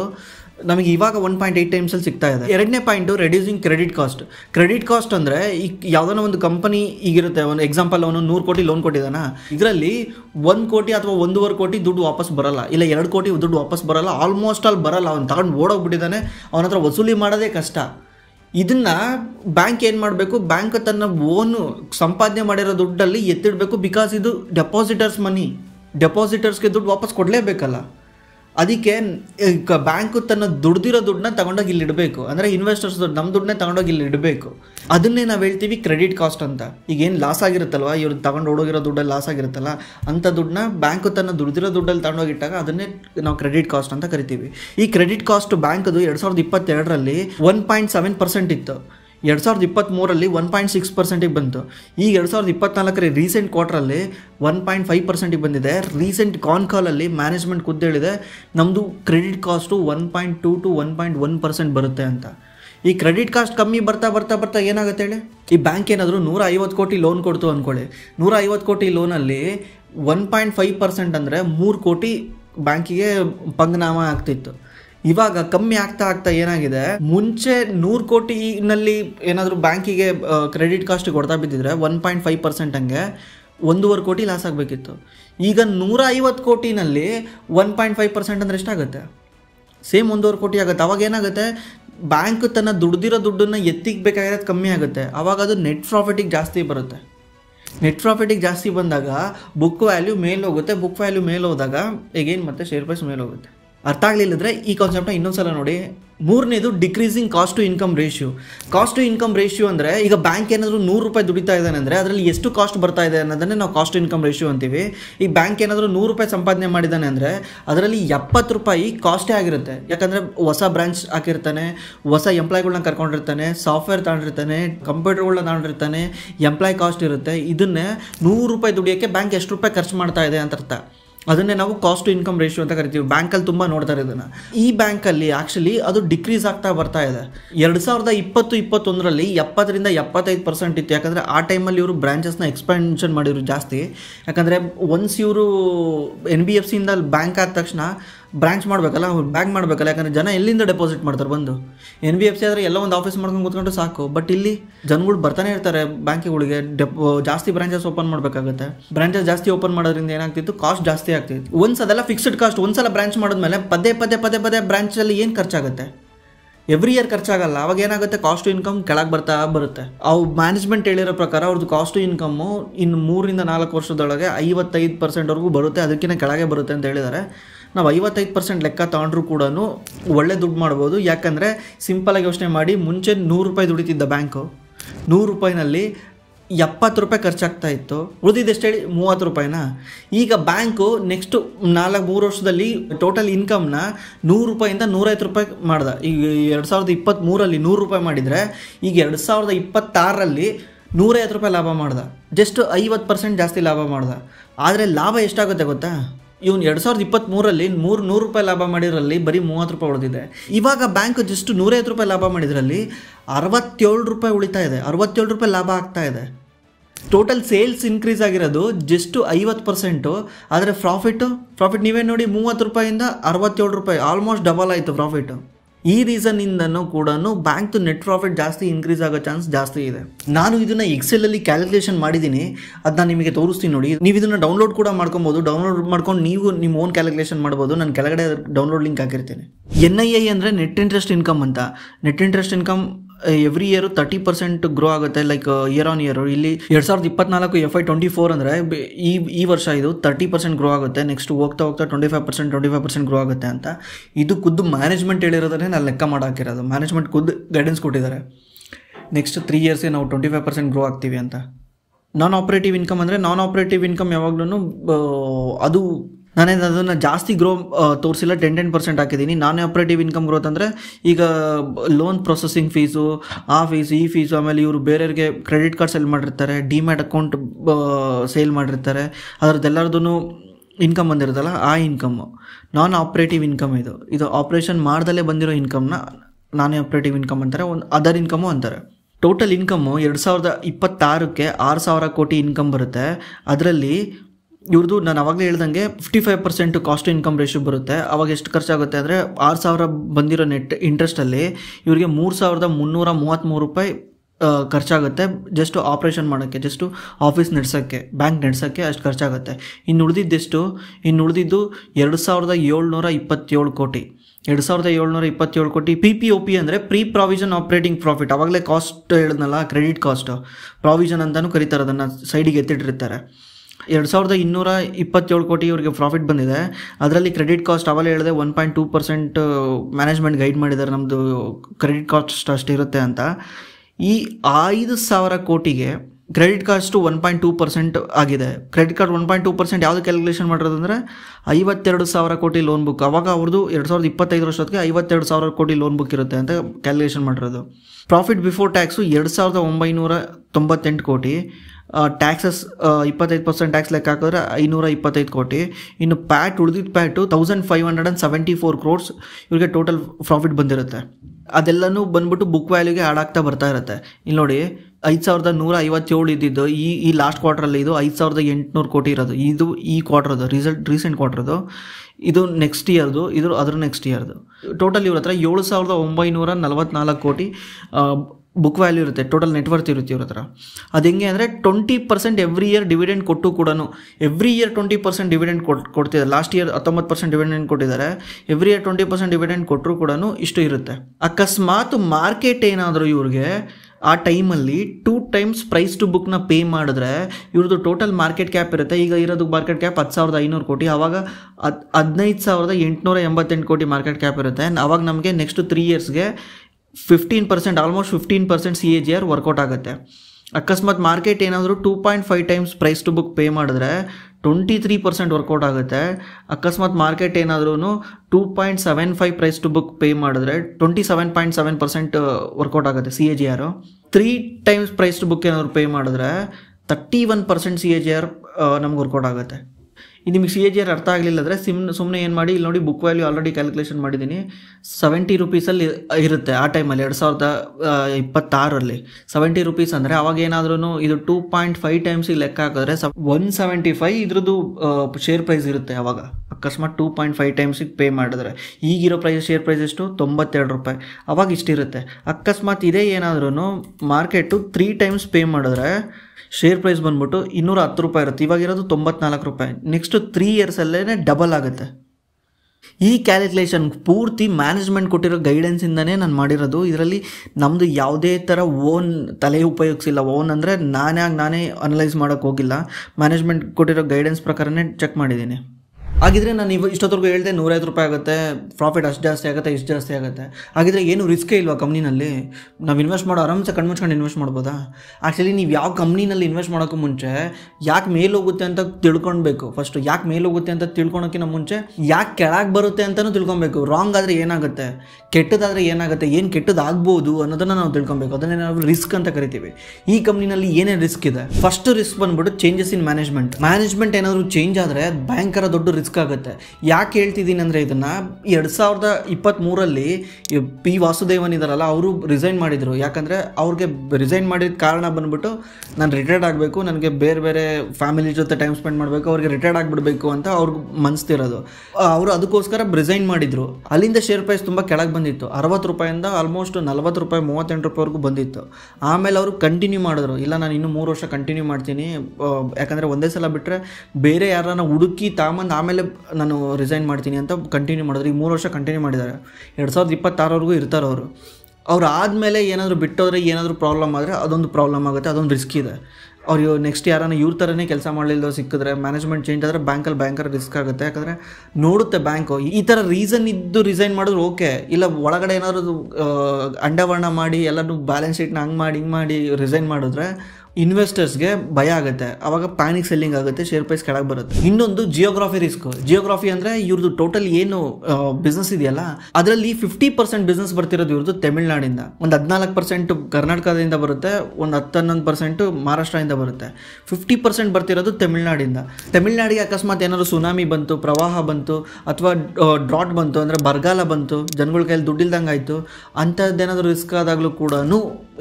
ನಮಗೆ ಇವಾಗ ಒನ್ ಪಾಯಿಂಟ್ ಏಯ್ಟ್ ಟೈಮ್ಸಲ್ಲಿ ಸಿಗ್ತಾ ಇದೆ ಎರಡನೇ point reducing credit cost credit cost ಅಂದರೆ ಈಗ ಯಾವುದೋ ಒಂದು ಕಂಪನಿ ಈಗಿರುತ್ತೆ ಒಂದು ಎಕ್ಸಾಂಪಲ್ ಅವನು ನೂರು ಕೋಟಿ ಲೋನ್ ಕೊಟ್ಟಿದ್ದಾನ ಇದರಲ್ಲಿ ಒಂದು ಕೋಟಿ ಅಥವಾ ಒಂದೂವರೆ ಕೋಟಿ ದುಡ್ಡು ವಾಪಸ್ ಬರಲ್ಲ ಇಲ್ಲ ಎರಡು ಕೋಟಿ ದುಡ್ಡು ವಾಪಸ್ ಬರಲ್ಲ ಆಲ್ಮೋಸ್ಟ್ ಆಲ್ ಬರಲ್ಲ ಅವ್ನು ತಗೊಂಡು ಓಡೋಗ್ಬಿಟ್ಟಿದ್ದಾನೆ ಅವನ ಹತ್ರ ವಸೂಲಿ ಮಾಡೋದೇ ಕಷ್ಟ ಇದನ್ನ ಬ್ಯಾಂಕ್ ಏನು ಮಾಡಬೇಕು ಬ್ಯಾಂಕ್ ತನ್ನ ಓನು ಸಂಪಾದನೆ ಮಾಡಿರೋ ದುಡ್ಡಲ್ಲಿ ಎತ್ತಿಡಬೇಕು ಬಿಕಾಸ್ ಇದು ಡೆಪಾಸಿಟರ್ಸ್ ಮನಿ ಡೆಪಾಸಿಟರ್ಸ್ಗೆ ದುಡ್ಡು ವಾಪಸ್ ಕೊಡಲೇಬೇಕಲ್ಲ ಅದಕ್ಕೆ ಬ್ಯಾಂಕು ತನ್ನ ದುಡ್ದಿರೋ ದುಡ್ಡನ್ನ ತಗೊಂಡೋಗಿ ಇಲ್ಲಿ ಇಡಬೇಕು ಅಂದರೆ ಇನ್ವೆಸ್ಟರ್ಸ್ ನಮ್ಮ ದುಡ್ಡನ್ನೇ ತಗೊಂಡೋಗಿ ಇಲ್ಲಿ ಇಡಬೇಕು ಅದನ್ನೇ ನಾವು ಹೇಳ್ತೀವಿ ಕ್ರೆಡಿಟ್ ಕಾಸ್ಟ್ ಅಂತ ಏನು ಲಾಸ್ ಆಗಿರುತ್ತಲ್ವ ಇವ್ರು ತಗೊಂಡು ಹೋಗಿರೋ ದುಡ್ಡಲ್ಲಿ ಲಾಸ್ ಆಗಿರುತ್ತಲ್ಲ ಅಂಥ ದುಡ್ಡನ್ನ ಬ್ಯಾಂಕು ತನ್ನ ದುಡ್ದಿರೋ ದುಡ್ಡಲ್ಲಿ ತಗೊಂಡೋಗಿಟ್ಟಾಗ ಅದನ್ನೇ ನಾವು ಕ್ರೆಡಿಟ್ ಕಾಸ್ಟ್ ಅಂತ ಕರಿತೀವಿ ಈ ಕ್ರೆಡಿಟ್ ಕಾಸ್ಟ್ ಬ್ಯಾಂಕದು ಎರಡು ಸಾವಿರದ ಇಪ್ಪತ್ತೆರಡರಲ್ಲಿ ಒನ್ ಪಾಯಿಂಟ್ ಸೆವೆನ್ ಪರ್ಸೆಂಟ್ ಇತ್ತು ಎರಡು ಸಾವಿರದ ಇಪ್ಪತ್ತ್ಮೂರಲ್ಲಿ ಒನ್ ಪಾಯಿಂಟ್ ಸಿಕ್ಸ್ ಪರ್ಸೆಂಟಿಗೆ ಬಂತು ಈಗ ಎರಡು ಸಾವಿರದ ಇಪ್ಪತ್ತ್ನಾಲ್ಕರ ರೀಸೆಂಟ್ ಕ್ವಾರ್ಟ್ರಲ್ಲಿ ಒನ್ ಪಾಯಿಂಟ್ ಫೈವ್ ಪರ್ಸೆಂಟಿಗೆ ಬಂದಿದೆ ರೀಸೆಂಟ್ ಕಾನ್ ಕಾಲಲ್ಲಿ ಮ್ಯಾನೇಜ್ಮೆಂಟ್ ಕುದ್ದೇಳಿದೆ ನಮ್ಮದು credit cost one point two to one point one percent ಬರುತ್ತೆ ಅಂತ ಈ ಕ್ರೆಡಿಟ್ ಕಾಸ್ಟ್ ಕಮ್ಮಿ ಬರ್ತಾ ಬರ್ತಾ ಬರ್ತಾ ಏನಾಗುತ್ತೆ ಹೇಳಿ ಈ ಬ್ಯಾಂಕ್ ಏನಾದರೂ ನೂರ ಐವತ್ತು ಕೋಟಿ ಲೋನ್ ಕೊಡ್ತು ಅಂದ್ಕೊಳ್ಳಿ ನೂರ ಐವತ್ತು ಕೋಟಿ ಲೋನಲ್ಲಿ ಒನ್ ಪಾಯಿಂಟ್ ಫೈವ್ ಪರ್ಸೆಂಟ್ ಅಂದರೆ ಮೂರು ಕೋಟಿ ಬ್ಯಾಂಕಿಗೆ ಪಂಗನಾಮ ಆಗ್ತಿತ್ತು ಇವಾಗ ಕಮ್ಮಿ ಆಗ್ತಾ ಆಗ್ತಾ ಏನಾಗಿದೆ ಮುಂಚೆ ನೂರು ಕೋಟಿನಲ್ಲಿ ಏನಾದರೂ ಬ್ಯಾಂಕಿಗೆ ಕ್ರೆಡಿಟ್ ಕಾಸ್ಟ್ ಕೊಡ್ತಾ ಬಿದ್ದಿದ್ರೆ ಒನ್ ಪಾಯಿಂಟ್ ಫೈವ್ ಪರ್ಸೆಂಟ್ ಹಂಗೆ ಒಂದೂವರೆ ಕೋಟಿ ಲಾಸ್ ಆಗಬೇಕಿತ್ತು ಈಗ ನೂರ ಐವತ್ತು ಕೋಟಿನಲ್ಲಿ ಒನ್ ಪಾಯಿಂಟ್ ಫೈವ್ ಪರ್ಸೆಂಟ್ ಅಂದರೆ ಎಷ್ಟಾಗುತ್ತೆ ಸೇಮ್ ಒಂದೂವರೆ ಕೋಟಿ ಆಗುತ್ತೆ ಅವಾಗ ಏನಾಗುತ್ತೆ ಬ್ಯಾಂಕ್ ತನ್ನ ದುಡ್ದಿರೋ ದುಡ್ಡನ್ನು ಬೇಕಾಗಿರೋದು ಕಮ್ಮಿ ಆಗುತ್ತೆ ಆವಾಗ ಅದು ನೆಟ್ ಪ್ರಾಫಿಟಿಗೆ ಜಾಸ್ತಿ ಬರುತ್ತೆ ನೆಟ್ ಪ್ರಾಫಿಟಿಗೆ ಜಾಸ್ತಿ ಬಂದಾಗ ಬುಕ್ ವ್ಯಾಲ್ಯೂ ಮೇಲೆ ಹೋಗುತ್ತೆ ಬುಕ್ ವ್ಯಾಲ್ಯೂ ಮೇಲೆ ಹೋದಾಗ ಈಗೇನು ಮತ್ತೆ ಶೇರ್ ಪ್ರೈಸ್ ಮೇಲೆ ಹೋಗುತ್ತೆ ಅರ್ಥ ಆಗಲಿಲ್ಲದ್ರೆ ಈ ಕಾನ್ಸೆಪ್ಟನ್ನ ಇನ್ನೊಂದು ಸಲ ನೋಡಿ ಮೂರನೇದು decreasing cost to income ratio cost to income ratio ಅಂದರೆ ಈಗ ಬ್ಯಾಂಕ್ ಏನಾದರೂ ನೂರು ರೂಪಾಯಿ ದುಡಿತಾ ಇದ್ದಾನೆ ಅಂದರೆ ಅದರಲ್ಲಿ ಎಷ್ಟು ಕಾಸ್ಟ್ ಬರ್ತಾ ಇದೆ ಅನ್ನೋದನ್ನೇ ನಾವು ಕಾಸ್ಟ್ ಇನ್ಕಮ್ ರೇಷ್ಯೂ ಅಂತೀವಿ ಈ ಬ್ಯಾಂಕ್ ಏನಾದರೂ ನೂರು ರೂಪಾಯಿ ಸಂಪಾದನೆ ಮಾಡಿದ್ದಾನೆ ಅಂದರೆ ಅದರಲ್ಲಿ ಎಪ್ಪತ್ತು ರೂಪಾಯಿ ಕಾಸ್ಟೇ ಆಗಿರುತ್ತೆ ಯಾಕಂದರೆ ಹೊಸ ಬ್ರಾಂಚ್ ಹಾಕಿರ್ತಾನೆ ಹೊಸ ಎಂಪ್ಲಾಯ್ಗಳನ್ನ ಕರ್ಕೊಂಡಿರ್ತಾನೆ ಸಾಫ್ಟ್ವೇರ್ ತಗೊಂಡಿರ್ತಾನೆ ಕಂಪ್ಯೂಟರ್ಗಳನ್ನ ತಗೊಂಡಿರ್ತಾನೆ ಎಂಪ್ಲಾಯ್ ಕಾಸ್ಟ್ ಇರುತ್ತೆ ಇದನ್ನೇ ನೂರು ರೂಪಾಯಿ ದುಡಿಯೋಕ್ಕೆ ಬ್ಯಾಂಕ್ ಎಷ್ಟು ರೂಪಾಯಿ ಖರ್ಚು ಮಾಡ್ತಾ ಇದೆ ಅಂತ ಅರ್ಥ ಅದನ್ನೇ ನಾವು ಕಾಸ್ಟ್ ಟು ಇನ್ಕಮ್ ರೇಷಿಯೋ ಅಂತ ಕರಿತೀವಿ ಬ್ಯಾಂಕಲ್ಲಿ ತುಂಬ ನೋಡ್ತಾರೆ ಇದನ್ನು ಈ ಬ್ಯಾಂಕಲ್ಲಿ ಆ್ಯಕ್ಚುಲಿ ಅದು ಡಿಕ್ರೀಸ್ ಆಗ್ತಾ ಬರ್ತಾ ಇದೆ ಎರಡು ಸಾವಿರದ ಇಪ್ಪತ್ತು ಇಪ್ಪತ್ತೊಂದರಲ್ಲಿ ಎಪ್ಪತ್ತರಿಂದ ಎಪ್ಪತ್ತೈದು ಪರ್ಸೆಂಟ್ ಇತ್ತು ಯಾಕಂದರೆ ಆ ಟೈಮಲ್ಲಿ ಇವರು ಬ್ರಾಂಚಸ್ನ ಎಕ್ಸ್ಪ್ಯಾನ್ಷನ್ ಮಾಡಿದ್ರು ಜಾಸ್ತಿ ಯಾಕಂದರೆ ಒನ್ಸ್ ಇವರು ಎನ್ ಬಿ ಎಫ್ ಸಿಯಿಂದ ಬ್ಯಾಂಕ್ ಆದ ತಕ್ಷಣ ಬ್ರಾಂಚ್ ಮಾಡಬೇಕಲ್ಲ ಬ್ಯಾಂಕ್ ಮಾಡಬೇಕಲ್ಲ ಯಾಕಂದರೆ ಜನ ಎಲ್ಲಿಂದ ಡೆಪಾಸಿಟ್ ಮಾಡ್ತಾರೆ ಬಂದು ಎನ್ ಬಿ ಎಫ್ ಸಿ ಆದರೆ ಎಲ್ಲ ಒಂದು ಆಫೀಸ್ ಮಾಡ್ಕೊಂಡು ಕೂತ್ಕೊಂಡು ಸಾಕು ಬಟ್ ಇಲ್ಲಿ ಜನಗಳು ಬರ್ತಾನೆ ಇರ್ತಾರೆ ಬ್ಯಾಂಕ್ಗಳಿಗೆ ಡೆಪೋ ಜಾಸ್ತಿ ಬ್ರಾಂಚಸ್ ಓಪನ್ ಮಾಡಬೇಕಾಗುತ್ತೆ ಬ್ರಾಂಚಸ್ ಜಾಸ್ತಿ ಓಪನ್ ಮಾಡೋದ್ರಿಂದ ಏನಾಗ್ತಿತ್ತು ಕಾಸ್ಟ್ ಜಾಸ್ತಿ ಆಗ್ತಿತ್ತು ಒಂದು ಸದೆಲ್ಲ ಫಿಕ್ಸ್ಡ್ ಕಾಸ್ಟ್ ಒಂದು ಸಲ ಬ್ರಾಂಚ್ ಮಾಡಿದ್ಮೇಲೆ ಪದೇ ಪದೇ ಪದೇ ಪದೇ ಬ್ರಾಂಚಲ್ಲಿ ಏನು ಖರ್ಚಾಗುತ್ತೆ ಎವ್ರಿ ಇಯರ್ ಖರ್ಚಾಗಲ್ಲ ಅವಾಗ ಏನಾಗುತ್ತೆ ಕಾಸ್ಟ್ ಟು ಇನ್ಕಮ್ ಕೆಳಗೆ ಬರ್ತಾ ಬರುತ್ತೆ ಅವು ಮ್ಯಾನೇಜ್ಮೆಂಟ್ ಹೇಳಿರೋ ಪ್ರಕಾರ ಅವ್ರದ್ದು ಕಾಸ್ಟ್ ಟು ಇನ್ಕಮ್ಮು ಇನ್ನು ಮೂರಿಂದ ನಾಲ್ಕು ವರ್ಷದೊಳಗೆ ಐವತ್ತೈದು ಪರ್ಸೆಂಟ್ವರೆಗೂ ಬರುತ್ತೆ ಅದಕ್ಕಿಂತ ಕೆಳಗೆ ಬರುತ್ತೆ ಅಂತ ಹೇಳಿದ್ದಾರೆ ನಾವು ಐವತ್ತೈದು ಪರ್ಸೆಂಟ್ ಲೆಕ್ಕ ತಗೊಂಡ್ರೂ ಕೂಡ ಒಳ್ಳೆ ದುಡ್ಡು ಮಾಡ್ಬೋದು ಯಾಕಂದರೆ ಸಿಂಪಲಾಗಿ ಯೋಚನೆ ಮಾಡಿ ಮುಂಚೆ ನೂರು ರೂಪಾಯಿ ದುಡಿತಿದ್ದ ಬ್ಯಾಂಕು ನೂರು ರೂಪಾಯಿನಲ್ಲಿ ಎಪ್ಪತ್ತು ರೂಪಾಯಿ ಖರ್ಚಾಗ್ತಾ ಇತ್ತು ಉಳಿದಿದ್ದೆಷ್ಟು ಹೇಳಿ ಮೂವತ್ತು ರೂಪಾಯಿನ ಈಗ ಬ್ಯಾಂಕು ನೆಕ್ಸ್ಟು ನಾಲ್ಕು ಮೂರು ವರ್ಷದಲ್ಲಿ ಟೋಟಲ್ ಇನ್ಕಮ್ನ ನೂರು ರೂಪಾಯಿಂದ ನೂರೈವತ್ತು ರೂಪಾಯಿ ಮಾಡ್ದೆ ಈಗ ಎರಡು ಸಾವಿರದ ಇಪ್ಪತ್ತ್ಮೂರಲ್ಲಿ ನೂರು ರೂಪಾಯಿ ಮಾಡಿದರೆ ಈಗ ಎರಡು ಸಾವಿರದ ಇಪ್ಪತ್ತಾರರಲ್ಲಿ ನೂರೈವತ್ತು ರೂಪಾಯಿ ಲಾಭ ಮಾಡ್ದೆ ಜಸ್ಟ್ ಐವತ್ತು ಪರ್ಸೆಂಟ್ ಜಾಸ್ತಿ ಲಾಭ ಮಾಡ್ದೆ ಆದರೆ ಲಾಭ ಎಷ್ಟಾಗುತ್ತೆ ಗೊತ್ತಾ ಇವನು ಎರಡು ಸಾವಿರದ ಇಪ್ಪತ್ತ್ಮೂರಲ್ಲಿ ಮೂರು ನೂರು ರೂಪಾಯಿ ಲಾಭ ಮಾಡಿದರಲ್ಲಿ ಬರೀ ಮೂವತ್ತು ರೂಪಾಯಿ ಉಳಿದಿದೆ ಇವಾಗ ಬ್ಯಾಂಕ್ ಜಸ್ಟ್ ನೂರೈವತ್ತು ರೂಪಾಯಿ ಲಾಭ ಮಾಡಿದ್ರಲ್ಲಿ ಅರವತ್ತೇಳು ರೂಪಾಯಿ ಉಳಿತಾ ಇದೆ ಅರವತ್ತೇಳು ರೂಪಾಯಿ ಲಾಭ ಆಗ್ತಾ ಇದೆ ಟೋಟಲ್ ಸೇಲ್ಸ್ ಇನ್ಕ್ರೀಸ್ ಆಗಿರೋದು ಜಸ್ಟು ಐವತ್ತು ಪರ್ಸೆಂಟು ಆದರೆ ಪ್ರಾಫಿಟ್ಟು ಪ್ರಾಫಿಟ್ ನೀವೇ ನೋಡಿ ಮೂವತ್ತು ರೂಪಾಯಿಂದ ಅರವತ್ತೇಳು ರೂಪಾಯಿ ಆಲ್ಮೋಸ್ಟ್ ಡಬಲ್ ಆಯಿತು ಪ್ರಾಫಿಟ್ಟು ಈ ರೀಸನ್ನಿಂದನೂ ಕೂಡ ಬ್ಯಾಂಕ್ದು ನೆಟ್ ಪ್ರಾಫಿಟ್ ಜಾಸ್ತಿ ಇನ್ಕ್ರೀಸ್ ಆಗೋ ಚಾನ್ಸ್ ಜಾಸ್ತಿ ಇದೆ ನಾನು ಇದನ್ನು ಎಕ್ಸೆಲಲ್ಲಿ ಕ್ಯಾಲ್ಕುಲೇಷನ್ ಮಾಡಿದ್ದೀನಿ ಅದನ್ನ ನಿಮಗೆ ತೋರಿಸ್ತೀನಿ ನೋಡಿ ನೀವು ಇದನ್ನ ಡೌನ್ಲೋಡ್ ಕೂಡ ಮಾಡ್ಕೊಬೋದು ಡೌನ್ಲೋಡ್ ಮಾಡ್ಕೊಂಡು ನೀವು ನಿಮ್ಮ ಓನ್ ಕ್ಯಾಲ್ಕುಲೇಷನ್ ಮಾಡ್ಬೋದು ನಾನು ಕೆಳಗಡೆ ಡೌನ್ಲೋಡ್ ಲಿಂಕ್ ಹಾಕಿರ್ತೀನಿ ಎನ್ ಐ ಐ ಅಂದರೆ ನೆಟ್ ಇಂಟ್ರೆಸ್ಟ್ ಇನ್ಕಮ್ ಅಂತ net interest income every year thirty percent grow ಆಗುತ್ತೆ ಲೈಕ್ ಇಯರ್ ಆನ್ ಇಯರ್ ಇಲ್ಲಿ ಎರಡು ಸಾವಿರದ ಇಪ್ಪತ್ನಾಲ್ಕು ಎಫ್ ಐ ಟ್ವೆಂಟಿ ಫೋರ್ ಅಂದರೆ ಈ ಈ ವರ್ಷ ಇದು ತರ್ಟಿ ಪರ್ಸೆಂಟ್ ಗ್ರೋ ಆಗುತ್ತೆ ನೆಕ್ಸ್ಟ್ ಹೋಗ್ತಾ ಹೋಗ್ತಾ twenty five percent twenty five percent grow ಆಗುತ್ತೆ ಅಂತ ಇದು ಖುದ್ದು ಮ್ಯಾನೇಜ್ಮೆಂಟ್ ಹೇಳಿರೋದನ್ನ ನಾನು ಲೆಕ್ಕ ಮಾಡಾಕಿರೋದು ಮ್ಯಾನೇಜ್ಮೆಂಟ್ ಖುದ್ದು ಗೈಡೆನ್ಸ್ ಕೊಟ್ಟಿದ್ದಾರೆ ನೆಕ್ಸ್ಟ್ ತ್ರೀ ಇಯರ್ಸೇ ನಾವು ಟ್ವೆಂಟಿ ಫೈವ್ ಪರ್ಸೆಂಟ್ ಗ್ರೋ ಆಗ್ತೀವಿ ಅಂತ ನಾನ್ ಆಪ್ರೇಟಿವ್ ಇನ್ಕಮ್ ಅಂದರೆ ನಾನ್ ಆಪ್ರೇಟಿವ್ ಇನ್ಕಮ್ ಯಾವಾಗಲೂ ಅದು ನಾನೇನು ಅದನ್ನು ಜಾಸ್ತಿ ಗ್ರೋ ತೋರಿಸಿಲ್ಲ ಟೆನ್ ಟೆನ್ ಪರ್ಸೆಂಟ್ ಹಾಕಿದ್ದೀನಿ ನಾನೇ ಆಪ್ರೇಟಿವ್ ಇನ್ಕಮ್ ಗ್ರೋತ್ ಅಂದರೆ ಈಗ ಲೋನ್ ಪ್ರೊಸೆಸಿಂಗ್ ಫೀಸು ಆ ಫೀಸು ಈ ಫೀಸು ಆಮೇಲೆ ಇವರು ಬೇರೆಯವ್ರಿಗೆ ಕ್ರೆಡಿಟ್ ಕಾರ್ಡ್ ಸೇಲ್ ಮಾಡಿರ್ತಾರೆ ಡಿಮ್ಯಾಟ್ ಅಕೌಂಟ್ ಸೇಲ್ ಮಾಡಿರ್ತಾರೆ ಅದರದ್ದೆಲ್ಲರದ್ದು ಇನ್ಕಮ್ ಬಂದಿರೋದಲ್ಲ ಆ ಇನ್ಕಮ್ಮು ನಾನ್ ಆಪ್ರೇಟಿವ್ ಇನ್ಕಮ್ ಇದು ಇದು ಆಪ್ರೇಷನ್ ಮಾಡ್ದಲೇ ಬಂದಿರೋ ಇನ್ಕಮ್ನ ನಾನೇ ಆಪ್ರೇಟಿವ್ ಇನ್ಕಮ್ ಅಂತಾರೆ ಒಂದು ಅದರ್ ಇನ್ಕಮು ಅಂತಾರೆ ಟೋಟಲ್ ಇನ್ಕಮ್ಮು ಎರಡು ಸಾವಿರದ ಇಪ್ಪತ್ತಾರಕ್ಕೆ ಆರು ಸಾವಿರ ಕೋಟಿ ಇನ್ಕಮ್ ಬರುತ್ತೆ ಅದರಲ್ಲಿ ಇವ್ರದ್ದು ನಾನು ಅವಾಗಲೇ ಹೇಳ್ದಂಗೆ fifty five percent cost income ratio ಬರುತ್ತೆ ಅವಾಗ ಎಷ್ಟು ಖರ್ಚಾಗುತ್ತೆ ಅಂದರೆ ಆರು ಸಾವಿರ ಬಂದಿರೋ ನೆಟ್ ಇಂಟ್ರೆಸ್ಟಲ್ಲಿ ಇವರಿಗೆ ಮೂರು ಸಾವಿರದ ಮುನ್ನೂರ ಮೂವತ್ತ್ಮೂರು ರೂಪಾಯಿ ಖರ್ಚಾಗುತ್ತೆ ಜಸ್ಟ್ ಆಪ್ರೇಷನ್ ಮಾಡೋಕ್ಕೆ ಜಸ್ಟು ಆಫೀಸ್ ನಡೆಸೋಕ್ಕೆ ಬ್ಯಾಂಕ್ ನಡೆಸೋಕ್ಕೆ ಅಷ್ಟು ಖರ್ಚಾಗುತ್ತೆ ಇನ್ನು ಉಳಿದಿದ್ದೆಷ್ಟು ಇನ್ನು ಉಳಿದಿದ್ದು ಎರಡು ಸಾವಿರದ ಏಳ್ನೂರ ಇಪ್ಪತ್ತೇಳು ಕೋಟಿ ಎರಡು ಸಾವಿರದ ಏಳ್ನೂರ ಇಪ್ಪತ್ತೇಳು crore P P O P ಅಂದರೆ ಪ್ರೀ ಪ್ರಾವಿಷನ್ ಆಪ್ರೇಟಿಂಗ್ ಪ್ರಾಫಿಟ್ ಆವಾಗಲೇ ಕಾಸ್ಟ್ ಹೇಳಿದ್ನಲ್ಲ ಕ್ರೆಡಿಟ್ ಕಾಸ್ಟು ಪ್ರಾವಿಷನ್ ಅಂತಲೂ ಕರೀತಾರೆ ಅದನ್ನು ಸೈಡಿಗೆ ಎತ್ತಿಟ್ಟಿರ್ತಾರೆ ಎರಡು ಸಾವಿರದ ಇನ್ನೂರ ಇಪ್ಪತ್ತೇಳು ಕೋಟಿ ಇವರಿಗೆ ಪ್ರಾಫಿಟ್ ಬಂದಿದೆ ಅದರಲ್ಲಿ ಕ್ರೆಡಿಟ್ ಕಾಸ್ಟ್ ಅವಲೇ ಹೇಳಿದೆ one point two percent management guide ಮಾಡಿದ್ದಾರೆ ನಮ್ಮದು ಕ್ರೆಡಿಟ್ ಕಾಸ್ಟ್ ಅಷ್ಟಿರುತ್ತೆ ಅಂತ ಈ ಐದು ಸಾವಿರ ಕೋಟಿಗೆ credit cost one point two percent ಆಗಿದೆ credit card one point two percent ಯಾವುದು ಕ್ಯಾಲ್ಕುಲೇಷನ್ ಮಾಡಿರೋದಂದರೆ ಐವತ್ತೆರಡು ಸಾವಿರ ಕೋಟಿ ಲೋನ್ ಬುಕ್ ಅವಾಗ ಅವ್ರದ್ದು ಎರಡು ಸಾವಿರದ ಇಪ್ಪತ್ತೈದು ವರ್ಷಕ್ಕೆ ಐವತ್ತೆರಡು ಸಾವಿರ ಕೋಟಿ ಲೋನ್ ಬುಕ್ ಇರುತ್ತೆ ಅಂತ ಕ್ಯಾಲ್ಕುಲೇಷನ್ ಮಾಡಿರೋದು ಪ್ರಾಫಿಟ್ ಬಿಫೋರ್ ಟ್ಯಾಕ್ಸು ಎರಡು ಸಾವಿರದ ಒಂಬೈನೂರ ತೊಂಬತ್ತೆಂಟು ಕೋಟಿ ಟ್ಯಾಕ್ಸಸ್ ಇಪ್ಪತ್ತೈದು ಪರ್ಸೆಂಟ್ ಟ್ಯಾಕ್ಸ್ ಲೆಕ್ಕ ಹಾಕಿದ್ರೆ ಐನೂರ ಇಪ್ಪತ್ತೈದು ಕೋಟಿ ಇನ್ನು ಪ್ಯಾಟ್ ಉಳಿದಿದ್ದ PAT thousand five hundred and seventy four crores ಇವ್ರಿಗೆ ಟೋಟಲ್ ಪ್ರಾಫಿಟ್ ಬಂದಿರುತ್ತೆ ಅದೆಲ್ಲನೂ ಬಂದ್ಬಿಟ್ಟು ಬುಕ್ ವ್ಯಾಲ್ಯೂಗೆ ಹಾಡಾಗ್ತಾ ಬರ್ತಾ ಇರುತ್ತೆ ಇಲ್ಲಿ ನೋಡಿ ಐದು ಸಾವಿರದ ನೂರ ಐವತ್ತೇಳು ಇದ್ದಿದ್ದು ಈ ಈ ಲಾಸ್ಟ್ ಕ್ವಾರ್ಟ್ರಲ್ಲಿ ಇದು ಐದು ಸಾವಿರದ ಎಂಟುನೂರು ಕೋಟಿ ಇರೋದು ಇದು ಈ ಕ್ವಾರ್ಟ್ರದು ರಿಸಲ್ಟ್ ರೀಸೆಂಟ್ ಕ್ವಾರ್ಟ್ರದು ಇದು ನೆಕ್ಸ್ಟ್ ಇಯರ್ದು ಇದು ಅದ್ರ ನೆಕ್ಸ್ಟ್ ಇಯರ್ದು ಟೋಟಲ್ ಇವ್ರ ಹತ್ರ ಏಳು ಸಾವಿರದ ಒಂಬೈನೂರ ನಲವತ್ತ್ನಾಲ್ಕು ಕೋಟಿ ಬುಕ್ ವ್ಯಾಲ್ಯೂ ಇರುತ್ತೆ ಟೋಟಲ್ ನೆಟ್ವರ್ತ್ ಇರುತ್ತೆ ಇವ್ರ ಹತ್ರ ಅದು ಹೆಂಗೆ ಅಂದರೆ twenty percent every year dividend ಕೊಟ್ಟು ಕೂಡ every year twenty percent dividend ಕೊಟ್ಟು ಕೊಡ್ತಿದ್ದಾರೆ ಲಾಸ್ಟ್ ಇಯರ್ ಹತ್ತೊಂಬತ್ತು ಪರ್ಸೆಂಟ್ ಡಿವಿಡೆಂಡ್ ಕೊಟ್ಟಿದ್ದಾರೆ every year twenty percent dividend ಕೊಟ್ಟರು ಕೂಡ ಇಷ್ಟು ಇರುತ್ತೆ ಅಕಸ್ಮಾತ್ ಮಾರ್ಕೆಟ್ ಏನಾದರೂ ಇವ್ರಿಗೆ ಆ ಟೈಮಲ್ಲಿ ಟೂ ಟೈಮ್ಸ್ ಪ್ರೈಸ್ ಟು ಬುಕ್ನ ಪೇ ಮಾಡಿದ್ರೆ ಇವ್ರದ್ದು ಟೋಟಲ್ ಮಾರ್ಕೆಟ್ ಕ್ಯಾಪ್ ಇರುತ್ತೆ ಈಗ ಇರೋದು ಮಾರ್ಕೆಟ್ ಕ್ಯಾಪ್ ಹತ್ತು ಸಾವಿರದ ಐನೂರು ಕೋಟಿ ಆವಾಗ ಹದ್ ಹದಿನೈದು ಸಾವಿರದ ಎಂಟುನೂರ ಎಂಬತ್ತೆಂಟು ಕೋಟಿ ಮಾರ್ಕೆಟ್ ಕ್ಯಾಪ್ ಇರುತ್ತೆ ಆವಾಗ ನಮಗೆ ನೆಕ್ಸ್ಟ್ ತ್ರೀ ಇಯರ್ಸ್ಗೆ fifteen percent almost fifteen percent C A G R work out ಆಗುತ್ತೆ ಅಕಸ್ಮಾತ್ ಮಾರ್ಕೆಟ್ ಏನಾದರೂ two point five times price to book pay ಮಾಡಿದ್ರೆ ಟ್ವೆಂಟಿ ತ್ರೀ ಪರ್ಸೆಂಟ್ ವರ್ಕೌಟ್ ಆಗುತ್ತೆ ಅಕಸ್ಮಾತ್ ಮಾರ್ಕೆಟ್ ಏನಾದ್ರೂ two point seven five price to book pay ಮಾಡಿದ್ರೆ twenty seven point seven percent work out ಆಗುತ್ತೆ C A G R three times price to book ಏನಾದರೂ pay ಮಾಡಿದ್ರೆ thirty one percent C A G R ನಮ್ಗೆ work out ಆಗುತ್ತೆ ನಿಮಗೆ C A G R ಅರ್ಥ ಆಗಲಿಲ್ಲ ಅಂದರೆ ಸಿಮ್ ಸುಮ್ಮನೆ ಏನು ಮಾಡಿ ಇಲ್ಲಿ ನೋಡಿ ಬುಕ್ ವ್ಯಾಲ್ಯೂ ಆಲ್ರೆಡಿ ಕ್ಯಾಲ್ಕುಲೇಷನ್ ಮಾಡಿದ್ದೀನಿ ಸೆವೆಂಟಿ ರುಪೀಸಲ್ಲಿ ಇರುತ್ತೆ ಆ ಟೈಮಲ್ಲಿ ಎರಡು ಸಾವಿರದ ಇಪ್ಪತ್ತಾರಲ್ಲಿ ಸೆವೆಂಟಿ ರುಪೀಸ್ ಅಂದರೆ ಅವಾಗ ಏನಾದ್ರೂ ಇದು ಟೂ ಪಾಯಿಂಟ್ ಫೈವ್ ಟೈಮ್ಸಿಗೆ ಲೆಕ್ಕ ಹಾಕಿದ್ರೆ ಸ ಒನ್ ಸೆವೆಂಟಿ ಫೈವ್ ಇದ್ರದ್ದು ಶೇರ್ ಪ್ರೈಸ್ ಇರುತ್ತೆ ಅವಾಗ ಅಕಸ್ಮಾತ್ ಟೂ ಪಾಯಿಂಟ್ ಫೈವ್ ಟೈಮ್ಸಿಗೆ ಪೇ ಮಾಡಿದ್ರೆ ಈಗಿರೋ ಪ್ರೈಸ್ ಶೇರ್ ಪ್ರೈಸ್ ಎಷ್ಟು ತೊಂಬತ್ತೆರಡು ರೂಪಾಯಿ ಅವಾಗ ಇಷ್ಟಿರುತ್ತೆ ಅಕಸ್ಮಾತ್ ಇದೇ ಏನಾದ್ರೂ ಮಾರ್ಕೆಟು ತ್ರೀ ಟೈಮ್ಸ್ ಪೇ ಮಾಡಿದ್ರೆ ಶೇರ್ ಪ್ರೈಸ್ ಬಂದ್ಬಿಟ್ಟು ಇನ್ನೂರ ಹತ್ತು ರೂಪಾಯಿ ಇರುತ್ತೆ ಇವಾಗಿರೋದು ತೊಂಬತ್ನಾಲ್ಕು ರೂಪಾಯಿ ನೆಕ್ಸ್ಟು ತ್ರೀ ಇಯರ್ಸಲ್ಲೇ ಡಬಲ್ ಆಗುತ್ತೆ ಈ ಕ್ಯಾಲ್ಕುಲೇಷನ್ ಪೂರ್ತಿ ಮ್ಯಾನೇಜ್ಮೆಂಟ್ ಕೊಟ್ಟಿರೋ ಗೈಡೆನ್ಸಿಂದನೇ ನಾನು ಮಾಡಿರೋದು ಇದರಲ್ಲಿ ನಮ್ಮದು ಯಾವುದೇ ಥರ ಓನ್ ತಲೆ ಉಪಯೋಗಿಸಿಲ್ಲ ಓನ್ ಅಂದರೆ ನಾನೇ ನಾನೇ ಅನಲೈಸ್ ಮಾಡೋಕ್ಕೆ ಹೋಗಿಲ್ಲ ಮ್ಯಾನೇಜ್ಮೆಂಟ್ ಕೊಟ್ಟಿರೋ ಗೈಡೆನ್ಸ್ ಪ್ರಕಾರನೇ ಚೆಕ್ ಮಾಡಿದ್ದೀನಿ ಹಾಗಿದ್ರೆ ನಾನು ಇವಾಗ ಇಷ್ಟೊತ್ತರೆಗೂ ಹೇಳಿದೆ ನೂರೈವತ್ತು ರೂಪಾಯಿ ಆಗುತ್ತೆ ಪ್ರಾಫಿಟ್ ಅಷ್ಟು ಜಾಸ್ತಿ ಆಗುತ್ತೆ ಇಷ್ಟು ಜಾಸ್ತಿ ಆಗುತ್ತೆ ಹಾಗಿದ್ರೆ ಏನು ರಿಸ್ಕೇ ಇಲ್ವಾ ಕಂಪ್ನಿನಲ್ಲಿ ನಾವು ಇನ್ವೆಸ್ಟ್ ಮಾಡೋ ಆರಾಮ್ಸೆ ಮುಚ್ಕೊಂಡು ಇನ್ವೆಸ್ಟ್ ಮಾಡ್ಬೋದಾ ಆ್ಯಕ್ಚುಲಿ ನೀವು ಯಾವ ಕಂಪ್ನಿನಲ್ಲಿ ಇನ್ವೆಸ್ಟ್ ಮಾಡೋಕ್ಕೂ ಮುಂಚೆ ಯಾಕೆ ಮೇಲೋಗುತ್ತೆ ಹೋಗುತ್ತೆ ಅಂತ ತಿಳ್ಕೊಳ್ಬೇಕು ಫಸ್ಟ್ ಯಾಕೆ ಮೇಲೋಗುತ್ತೆ ಹೋಗುತ್ತೆ ಅಂತ ತಿಳ್ಕೊಳೋಕ್ಕಿಂತ ಮುಂಚೆ ಯಾಕೆ ಕೆಳಗೆ ಬರುತ್ತೆ ಅಂತಲೂ ತಿಳ್ಕೊಬೇಕು ರಾಂಗ್ ಆದರೆ ಏನಾಗುತ್ತೆ ಕೆಟ್ಟದಾದರೆ ಏನಾಗುತ್ತೆ ಏನು ಕೆಟ್ಟದಾಗ್ಬೋದು ಅನ್ನೋದನ್ನು ನಾವು ತಿಳ್ಕೊಬೇಕು ಅದನ್ನೇ ನಾವು ರಿಸ್ಕ್ ಅಂತ ಕರಿತೀವಿ ಈ ಕಂಪ್ನಿನಲ್ಲಿ ಏನೇನು ರಿಸ್ಕ್ ಇದೆ ಫಸ್ಟ್ ರಿಸ್ಕ್ ಬಂದ್ಬಿಟ್ಟು ಚೇಂಜಸ್ ಇನ್ ಮ್ಯಾನೇಜ್ಮೆಂಟ್ ಮ್ಯಾನೇಜ್ಮೆಂಟ್ ಏನಾದರೂ ಚೇಂಜ್ ಆದರೆ ಭಯಂಕರ ದೊಡ್ಡ ರಿಸ್ಕ್ ಆಗುತ್ತೆ ಯಾಕೆ ಹೇಳ್ತಿದ್ದೀನಿ ಅಂದರೆ ಇದನ್ನು ಎರಡು ಸಾವಿರದ ಇಪ್ಪತ್ತ್ಮೂರಲ್ಲಿ ಪಿ ವಾಸುದೇವನ್ ಇದ್ದಾರಲ್ಲ ಅವರು ರಿಸೈನ್ ಮಾಡಿದರು ಯಾಕಂದರೆ ಅವ್ರಿಗೆ ರಿಸೈನ್ ಮಾಡಿದ ಕಾರಣ ಬಂದುಬಿಟ್ಟು ನಾನು ರಿಟೈರ್ಡ್ ಆಗಬೇಕು ನನಗೆ ಬೇರೆ ಬೇರೆ ಫ್ಯಾಮಿಲಿ ಜೊತೆ ಟೈಮ್ ಸ್ಪೆಂಡ್ ಮಾಡಬೇಕು ಅವ್ರಿಗೆ ರಿಟೈರ್ಡ್ ಆಗಿಬಿಡಬೇಕು ಅಂತ ಅವ್ರಿಗೆ ಮನಸ್ತಿರೋದು ಅವರು ಅದಕ್ಕೋಸ್ಕರ ರಿಸೈನ್ ಮಾಡಿದರು ಅಲ್ಲಿಂದ ಶೇರ್ ಪ್ರೈಸ್ ತುಂಬ ಕೆಳಗೆ ಬಂದಿತ್ತು ಅರವತ್ತು ರೂಪಾಯಿಂದ ಆಲ್ಮೋಸ್ಟ್ ನಲ್ವತ್ತು ರೂಪಾಯಿ ಮೂವತ್ತೆಂಟು ರೂಪಾಯಿವರೆಗೂ ಬಂದಿತ್ತು ಆಮೇಲೆ ಅವರು ಕಂಟಿನ್ಯೂ ಮಾಡಿದ್ರು ಇಲ್ಲ ನಾನು ಇನ್ನೂ ಮೂರು ವರ್ಷ ಕಂಟಿನ್ಯೂ ಮಾಡ್ತೀನಿ ಯಾಕಂದರೆ ಒಂದೇ ಸಲ ಬಿಟ್ಟರೆ ಬೇರೆ ಯಾರನ್ನ ಹುಡುಕಿ ತಾಮಂದು ಆಮೇಲೆ ನಾನು ರಿಸೈನ್ ಮಾಡ್ತೀನಿ ಅಂತ ಕಂಟಿನ್ಯೂ ಮಾಡಿದ್ರು ಈ ಮೂರು ವರ್ಷ ಕಂಟಿನ್ಯೂ ಮಾಡಿದ್ದಾರೆ ಎರಡು ಸಾವಿರದ ಇಪ್ಪತ್ತಾರವರೆಗೂ ಇರ್ತಾರೆ ಅವರು ಅವ್ರು ಆದಮೇಲೆ ಏನಾದರೂ ಬಿಟ್ಟೋದ್ರೆ ಏನಾದರೂ ಪ್ರಾಬ್ಲಮ್ ಆದರೆ ಅದೊಂದು ಪ್ರಾಬ್ಲಮ್ ಆಗುತ್ತೆ ಅದೊಂದು ರಿಸ್ಕ್ ಇದೆ ಅವ್ರು ನೆಕ್ಸ್ಟ್ ಯಾರನ್ನ ಇವ್ರ ಥರನೇ ಕೆಲಸ ಮಾಡಲಿಲ್ಲ ಸಿಕ್ಕಿದ್ರೆ ಮ್ಯಾನೇಜ್ಮೆಂಟ್ ಚೇಂಜ್ ಆದರೆ ಬ್ಯಾಂಕಲ್ಲಿ ಬ್ಯಾಂಕರ್ ರಿಸ್ಕ್ ಆಗುತ್ತೆ ಯಾಕಂದರೆ ನೋಡುತ್ತೆ ಬ್ಯಾಂಕು ಈ ಥರ ರೀಸನ್ ಇದ್ದು ರಿಸೈನ್ ಮಾಡಿದ್ರು ಓಕೆ ಇಲ್ಲ ಒಳಗಡೆ ಏನಾದರೂ ಅಂಡವರ್ಣ ಮಾಡಿ ಎಲ್ಲರೂ ಬ್ಯಾಲೆನ್ಸ್ ಶೀಟ್ನ ಹಂಗೆ ಮಾಡಿ ಹಿಂಗೆ ಮಾಡಿ ರಿಸೈನ್ ಮಾಡಿದ್ರೆ ಇನ್ವೆಸ್ಟರ್ಸ್ಗೆ ಭಯ ಆಗುತ್ತೆ ಅವಾಗ ಪ್ಯಾನಿಕ್ ಸೆಲ್ಲಿಂಗ್ ಆಗುತ್ತೆ ಶೇರ್ ಪ್ರೈಸ್ ಕೆಳಗೆ ಬರುತ್ತೆ ಇನ್ನೊಂದು ಜಿಯೋಗ್ರಾಫಿ ರಿಸ್ಕ್ ಜಿಯೋಗ್ರಫಿ ಅಂದರೆ ಇವ್ರದ್ದು ಟೋಟಲ್ ಏನು ಬಿಸ್ನೆಸ್ ಇದೆಯಲ್ಲ ಅದರಲ್ಲಿ ಫಿಫ್ಟಿ ಪರ್ಸೆಂಟ್ ಬಿಸ್ನೆಸ್ ಬರ್ತಿರೋದು ಇವ್ರದ್ದು ತಮಿಳ್ನಾಡಿಂದ ಒಂದು ಹದಿನಾಲ್ಕು ಪರ್ಸೆಂಟ್ ಕರ್ನಾಟಕದಿಂದ ಬರುತ್ತೆ ಒಂದು ಹನ್ನೊಂದು ಪರ್ಸೆಂಟ್ ಮಹಾರಾಷ್ಟ್ರದಿಂದ ಬರುತ್ತೆ ಫಿಫ್ಟಿ ಪರ್ಸೆಂಟ್ ಬರ್ತಿರೋದು ತಮಿಳ್ನಾಡಿಂದ ತಮಿಳ್ನಾಡಿಗೆ ಅಕಸ್ಮಾತ್ ಏನಾದ್ರು ಸುನಾಮಿ ಬಂತು ಪ್ರವಾಹ ಬಂತು ಅಥವಾ ಡ್ರಾಟ್ ಬಂತು ಅಂದರೆ ಬರಗಾಲ ಬಂತು ಜನಗಳ ಕೈಯಲ್ಲಿ ದುಡ್ಡಿಲ್ದಂಗೆ ಆಯಿತು ಅಂಥದ್ದೇನಾದರೂ ರಿಸ್ಕ್ ಆದಾಗಲೂ ಕೂಡ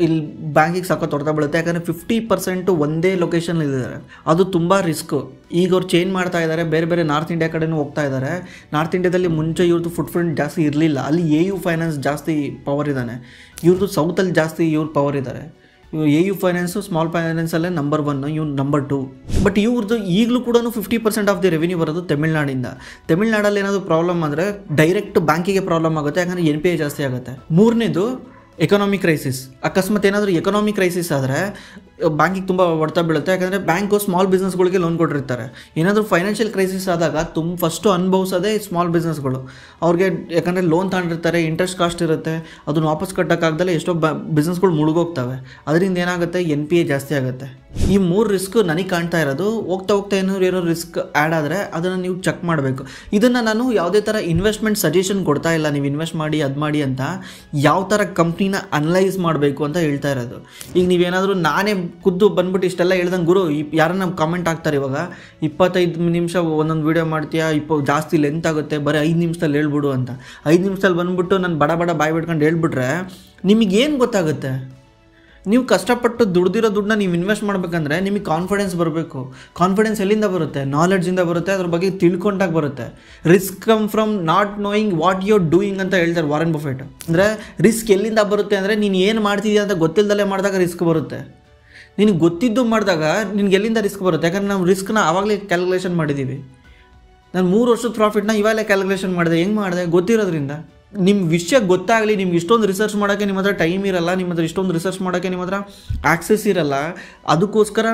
ಇಲ್ಲಿ ಬ್ಯಾಂಕಿಗೆ ಸಾಕೋ ತೊಡ್ತಾ ಬೀಳುತ್ತೆ ಯಾಕಂದರೆ ಫಿಫ್ಟಿ ಪರ್ಸೆಂಟು ಒಂದೇ ಲೊಕೇಶನ್ ಇದ್ದಾರೆ ಅದು ತುಂಬ ರಿಸ್ಕು ಈಗ ಅವ್ರು ಚೇಂಜ್ ಮಾಡ್ತಾ ಇದ್ದಾರೆ ಬೇರೆ ಬೇರೆ ನಾರ್ತ್ ಇಂಡಿಯಾ ಕಡೆನೂ ಹೋಗ್ತಾ ಇದ್ದಾರೆ ನಾರ್ತ್ ಇಂಡಿಯಾದಲ್ಲಿ ಮುಂಚೆ ಇವ್ರದ್ದು ಫುಡ್ ಪ್ರಿಂಟ್ ಜಾಸ್ತಿ ಇರಲಿಲ್ಲ ಅಲ್ಲಿ ಎ ಯು ಫೈನಾನ್ಸ್ ಜಾಸ್ತಿ ಪವರ್ ಇದ್ದಾನೆ ಇವ್ರದ್ದು ಸೌತಲ್ಲಿ ಜಾಸ್ತಿ ಇವ್ರ ಪವರ್ ಇದ್ದಾರೆ ಇವ್ರು ಎ ಯು ಫೈನಾನ್ಸು ಸ್ಮಾಲ್ ಫೈನಾನ್ಸಲ್ಲೇ ನಂಬರ್ ಒನ್ ಇವ್ ನಂಬರ್ ಟು ಬಟ್ ಇವ್ರದ್ದು ಈಗಲೂ ಕೂಡ fifty percent of the revenue ಬರೋದು ತಮಿಳ್ನಾಡಿಂದ ತಮಿಳ್ನಾಡಲ್ಲಿ ಏನಾದರೂ ಪ್ರಾಬ್ಲಮ್ ಅಂದರೆ ಡೈರೆಕ್ಟ್ ಬ್ಯಾಂಕಿಗೆ ಪ್ರಾಬ್ಲಮ್ ಆಗುತ್ತೆ ಯಾಕಂದರೆ ಎನ್ ಪಿ ಐ ಜಾಸ್ತಿ ಆಗುತ್ತೆ ಮೂರನೇದು ಎಕನಾಮಿಕ್ ಕ್ರೈಸಿಸ್ ಅಕಸ್ಮಾತ್ ಏನಾದರೂ ಎಕನಾಮಿಕ್ ಕ್ರೈಸಿಸ್ ಆದರೆ ಬ್ಯಾಂಕಿಗೆ ತುಂಬ ಹೊಡೆತ ಬೀಳುತ್ತೆ ಯಾಕಂದರೆ ಬ್ಯಾಂಕು ಸ್ಮಾಲ್ ಬಿಸ್ನೆಸ್ಗಳಿಗೆ ಲೋನ್ ಕೊಟ್ಟಿರ್ತಾರೆ ಏನಾದರೂ ಫೈನಾನ್ಷಿಯಲ್ ಕ್ರೈಸಿಸ್ ಆದಾಗ ತುಂಬ ಫಸ್ಟು ಅನುಭವಿಸೋದೇ ಸ್ಮಾಲ್ ಬಿಸ್ನೆಸ್ಗಳು ಅವ್ರಿಗೆ ಯಾಕಂದರೆ ಲೋನ್ ತಗೊಂಡಿರ್ತಾರೆ ಇಂಟ್ರೆಸ್ಟ್ ಕಾಸ್ಟ್ ಇರುತ್ತೆ ಅದನ್ನು ವಾಪಸ್ ಕಟ್ಟೋಕ್ಕಾಗ್ದಲೇ ಎಷ್ಟೋ ಬ ಬಿಸ್ನೆಸ್ಗಳು ಮುಳುಗೋಗ್ತವೆ ಅದರಿಂದ ಏನಾಗುತ್ತೆ ಎನ್ ಪಿ ಎ ಜಾಸ್ತಿ ಆಗುತ್ತೆ ಈ ಮೂರು ರಿಸ್ಕ್ ನನಗೆ ಕಾಣ್ತಾ ಇರೋದು ಹೋಗ್ತಾ ಹೋಗ್ತಾ ಏನಾದ್ರು ಏನೋ ರಿಸ್ಕ್ ಆ್ಯಡ್ ಆದರೆ ಅದನ್ನು ನೀವು ಚೆಕ್ ಮಾಡಬೇಕು ಇದನ್ನು ನಾನು ಯಾವುದೇ ಥರ ಇನ್ವೆಸ್ಟ್ಮೆಂಟ್ ಸಜೆಷನ್ ಕೊಡ್ತಾ ಇಲ್ಲ ನೀವು ಇನ್ವೆಸ್ಟ್ ಮಾಡಿ ಅದು ಮಾಡಿ ಅಂತ ಯಾವ ಥರ ಕಂಪ್ನಿನ ಅನಲೈಸ್ ಮಾಡಬೇಕು ಅಂತ ಹೇಳ್ತಾ ಇರೋದು ಈಗ ನೀವೇನಾದರೂ ನಾನೇ ಖುದ್ದು ಬಂದ್ಬಿಟ್ಟು ಇಷ್ಟೆಲ್ಲ ಹೇಳ್ದಂಗೆ ಗುರು ನಮ್ಮ ಕಾಮೆಂಟ್ ಆಗ್ತಾರೆ ಇವಾಗ ಇಪ್ಪತ್ತೈದು ನಿಮಿಷ ಒಂದೊಂದು ವೀಡಿಯೋ ಮಾಡ್ತೀಯಾ ಇಪ್ಪ ಜಾಸ್ತಿ ಲೆಂತ್ ಆಗುತ್ತೆ ಬರೀ ಐದು ನಿಮಿಷದಲ್ಲಿ ಹೇಳ್ಬಿಡು ಅಂತ ಐದು ನಿಮಿಷದಲ್ಲಿ ಬಂದ್ಬಿಟ್ಟು ನಾನು ಬಡ ಬಡ ಬಾಯ್ ಬಿಡ್ಕೊಂಡು ಹೇಳ್ಬಿಟ್ರೆ ನಿಮಗೇನು ಗೊತ್ತಾಗುತ್ತೆ ನೀವು ಕಷ್ಟಪಟ್ಟು ದುಡ್ದಿರೋ ದುಡ್ಡನ್ನ ನೀವು ಇನ್ವೆಸ್ಟ್ ಮಾಡಬೇಕಂದ್ರೆ ನಿಮಗೆ ಕಾನ್ಫಿಡೆನ್ಸ್ ಬರಬೇಕು ಕಾನ್ಫಿಡೆನ್ಸ್ ಎಲ್ಲಿಂದ ಬರುತ್ತೆ ನಾಲೆಡ್ಜಿಂದ ಬರುತ್ತೆ ಅದ್ರ ಬಗ್ಗೆ ತಿಳ್ಕೊಂಡಾಗ ಬರುತ್ತೆ risk come from not knowing what you doing ಅಂತ ಹೇಳ್ತಾರೆ ವಾರೆನ್ ಬಫೆಟ್ ಅಂದರೆ ರಿಸ್ಕ್ ಎಲ್ಲಿಂದ ಬರುತ್ತೆ ಅಂದರೆ ನೀನು ಏನು ಮಾಡ್ತಿದ್ಯಾ ಅಂತ ಗೊತ್ತಿಲ್ಲದಲ್ಲೇ ಮಾಡಿದಾಗ ರಿಸ್ಕ್ ಬರುತ್ತೆ ನಿನಗೆ ಗೊತ್ತಿದ್ದು ಮಾಡಿದಾಗ ನಿನ್ಗೆ ಎಲ್ಲಿಂದ ರಿಸ್ಕ್ ಬರುತ್ತೆ ಯಾಕಂದರೆ ನಾವು ರಿಸ್ಕ್ನ ಆವಾಗಲೇ ಕ್ಯಾಲ್ಕುಲೇಷನ್ ಮಾಡಿದ್ದೀವಿ ನಾನು ಮೂರು ವರ್ಷದ ಪ್ರಾಫಿಟ್ನ ಇವಾಗಲೇ ಕ್ಯಾಲ್ಕುಲೇಷನ್ ಮಾಡಿದೆ ಹೆಂಗೆ ಮಾಡಿದೆ ಗೊತ್ತಿರೋದ್ರಿಂದ ನಿಮ್ಮ ವಿಷಯ ಗೊತ್ತಾಗಲಿ ನಿಮ್ಗೆ ಇಷ್ಟೊಂದು ರಿಸರ್ಚ್ ಮಾಡೋಕ್ಕೆ ನಿಮ್ಮ ಹತ್ರ ಟೈಮ್ ಇರಲ್ಲ ನಿಮ್ಮ ಹತ್ರ ಇಷ್ಟೊಂದು ರಿಸರ್ಚ್ ಮಾಡೋಕ್ಕೆ ನಿಮ್ಮ ಹತ್ರ ಆಕ್ಸೆಸ್ ಇರಲ್ಲ ಅದಕ್ಕೋಸ್ಕರ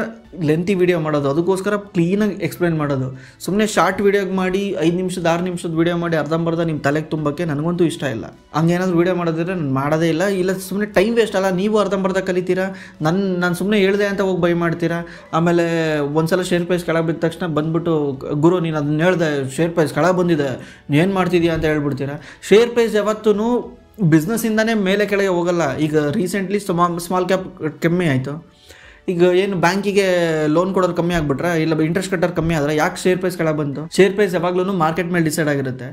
ಲೆಂತಿ ವೀಡಿಯೋ ಮಾಡೋದು ಅದಕ್ಕೋಸ್ಕರ ಕ್ಲೀನಾಗಿ ಎಕ್ಸ್ಪ್ಲೈನ್ ಮಾಡೋದು ಸುಮ್ಮನೆ ಶಾರ್ಟ್ ವೀಡಿಯೋಗೆ ಮಾಡಿ ಐದು ನಿಮಿಷದ ಆರು ನಿಮಿಷದ ವೀಡಿಯೋ ಮಾಡಿ ಅರ್ಧಂಬರ್ಧ ನಿಮ್ಮ ತಲೆಗೆ ತುಂಬಕ್ಕೆ ನನಗಂತೂ ಇಷ್ಟ ಇಲ್ಲ ಹಂಗೇನಾದ್ರು ವೀಡಿಯೋ ಮಾಡೋದಿದ್ರೆ ನಾನು ಮಾಡೋದೇ ಇಲ್ಲ ಇಲ್ಲ ಸುಮ್ಮನೆ ಟೈಮ್ ವೇಸ್ಟ್ ಅಲ್ಲ ನೀವು ಅರ್ಧಂಬರ್ಧ ಕಲಿತೀರಾ ನನ್ನ ನಾನು ಸುಮ್ಮನೆ ಹೇಳಿದೆ ಅಂತ ಹೋಗಿ ಬೈ ಮಾಡ್ತೀರಾ ಆಮೇಲೆ ಒಂದ್ಸಲ ಶೇರ್ ಪ್ರೈಸ್ ಕೆಳಗೆ ಬಿದ್ದ ತಕ್ಷಣ ಬಂದ್ಬಿಟ್ಟು ಗುರು ನೀನು ಅದನ್ನ ಹೇಳ್ದೆ ಶೇರ್ ಪ್ರೈಸ್ ಕೆಳಗೆ ಬಂದಿದೆ ನೀನು ಏನು ಮಾಡ್ತಿದ್ಯಾ ಅಂತ ಹೇಳ್ಬಿಡ್ತೀರಾ ಶೇರ್ ಪ್ರೈಸ್ ಆಲ್ವೇಸ್ ಯಾವತ್ತೂ ಬಿಸ್ನೆಸ್ಸಿಂದನೇ ಮೇಲೆ ಕೆಳಗೆ ಹೋಗಲ್ಲ ಈಗ ರೀಸೆಂಟ್ಲಿ ಸುಮಾ ಸ್ಮಾಲ್ ಕ್ಯಾಪ್ ಕಮ್ಮಿ ಆಯಿತು ಈಗ ಏನು ಬ್ಯಾಂಕಿಗೆ ಲೋನ್ ಕೊಡೋದು ಕಮ್ಮಿ ಆಗ್ಬಿಟ್ರೆ ಇಲ್ಲ ಇಂಟ್ರೆಸ್ಟ್ ಕಟ್ಟೋರು ಕಮ್ಮಿ ಆದರೆ ಯಾಕೆ ಶೇರ್ ಪ್ರೈಸ್ ಕೆಳಗೆ ಬಂತು ಶೇರ್ ಪ್ರೈಸ್ ಯಾವಾಗಲೂ ಮಾರ್ಕೆಟ್ ಮೇಲೆ ಡಿಸೈಡ್ ಆಗಿರುತ್ತೆ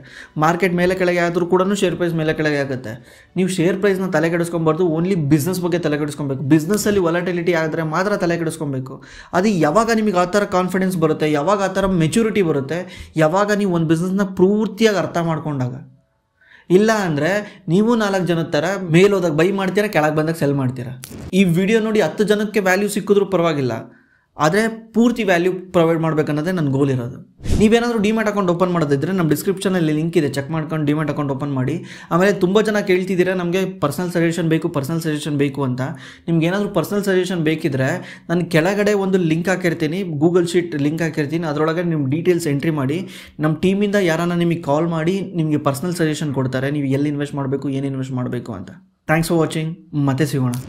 ಮಾರ್ಕೆಟ್ ಮೇಲೆ ಕೆಳಗೆ ಆದರೂ ಕೂಡ ಶೇರ್ ಪ್ರೈಸ್ ಮೇಲೆ ಕೆಳಗೆ ಆಗುತ್ತೆ ನೀವು ಶೇರ್ ಪ್ರೈಸ್ನ ತಲೆ ಕೆಡಿಸ್ಕೊಬಾರ್ದು ಓನ್ಲಿ ಬಿಸ್ನೆಸ್ ಬಗ್ಗೆ ತಲೆ ಕೆಡಿಸ್ಕೊಬೇಕು ಬಿಸ್ನೆಸ್ಸಲ್ಲಿ ಒಲಾಟಿಲಿಟಿ ಆದರೆ ಮಾತ್ರ ತಲೆ ಕೆಡಿಸ್ಕೊಬೇಕು ಅದು ಯಾವಾಗ ನಿಮಗೆ ಆ ಥರ ಕಾನ್ಫಿಡೆನ್ಸ್ ಬರುತ್ತೆ ಯಾವಾಗ ಆ ಥರ ಮೆಚುರಿಟಿ ಬರುತ್ತೆ ಯಾವಾಗ ನೀವು ಒಂದು ಬಿಸ್ನೆಸ್ನ ಪೂರ್ತಿಯಾಗಿ ಅರ್ಥ ಮಾಡ್ಕೊಂಡಾಗ ಇಲ್ಲ ಅಂದರೆ ನೀವು ನಾಲ್ಕು ಜನ ಥರ ಮೇಲೋದಾಗ ಹೋದಾಗ ಬೈ ಮಾಡ್ತೀರಾ ಕೆಳಗೆ ಬಂದಾಗ ಸೆಲ್ ಮಾಡ್ತೀರಾ ಈ ವಿಡಿಯೋ ನೋಡಿ ಹತ್ತು ಜನಕ್ಕೆ ವ್ಯಾಲ್ಯೂ ಸಿಕ್ಕಿದ್ರೂ ಪರವಾಗಿಲ್ಲ ಆದರೆ ಪೂರ್ತಿ ವ್ಯಾಲ್ಯೂ ಪ್ರೊವೈಡ್ ಮಾಡಬೇಕನ್ನೋದೇ ನನ್ನ ಗೋಲ್ ಇರೋದು ನೀವೇನಾದರೂ ಡಿಮ್ಯಾಟ್ ಅಕೌಂಟ್ ಓಪನ್ ಮಾಡೋದಿದ್ದರೆ ನಮ್ಮ ಡಿಸ್ಕ್ರಿಪ್ಷನಲ್ಲಿ ಲಿಂಕ್ ಇದೆ ಚೆಕ್ ಮಾಡ್ಕೊಂಡು ಡಿಮ್ಯಾಟ್ ಅಕೌಂಟ್ ಓಪನ್ ಮಾಡಿ ಆಮೇಲೆ ತುಂಬ ಜನ ಕೇಳ್ತಿದ್ದೀರಾ ನಮಗೆ ಪರ್ಸನಲ್ ಸಜೆಷನ್ ಬೇಕು ಪರ್ಸನಲ್ ಸಜೆಷನ್ ಬೇಕು ಅಂತ ನಿಮ್ಗೆ ಏನಾದರೂ ಪರ್ಸನಲ್ ಸಜೆಷನ್ ಬೇಕಿದ್ರೆ ನಾನು ಕೆಳಗಡೆ ಒಂದು ಲಿಂಕ್ ಹಾಕಿರ್ತೀನಿ ಗೂಗಲ್ ಶೀಟ್ ಲಿಂಕ್ ಹಾಕಿರ್ತೀನಿ ಅದರೊಳಗೆ ನಿಮ್ಮ ಡೀಟೇಲ್ಸ್ ಎಂಟ್ರಿ ಮಾಡಿ ನಮ್ಮ ಟೀಮಿಂದ ಯಾರನ್ನ ನಿಮಗೆ ಕಾಲ್ ಮಾಡಿ ನಿಮಗೆ ಪರ್ಸನಲ್ ಸಜೆಷನ್ ಕೊಡ್ತಾರೆ ನೀವು ಎಲ್ಲಿ ಇನ್ವೆಸ್ಟ್ ಮಾಡಬೇಕು ಏನು ಇನ್ವೆಸ್ಟ್ ಮಾಡಬೇಕು ಅಂತ ಥ್ಯಾಂಕ್ಸ್ ಫಾರ್ ವಾಚಿಂಗ್ ಮತ್ತೆ ಸಿಗೋಣ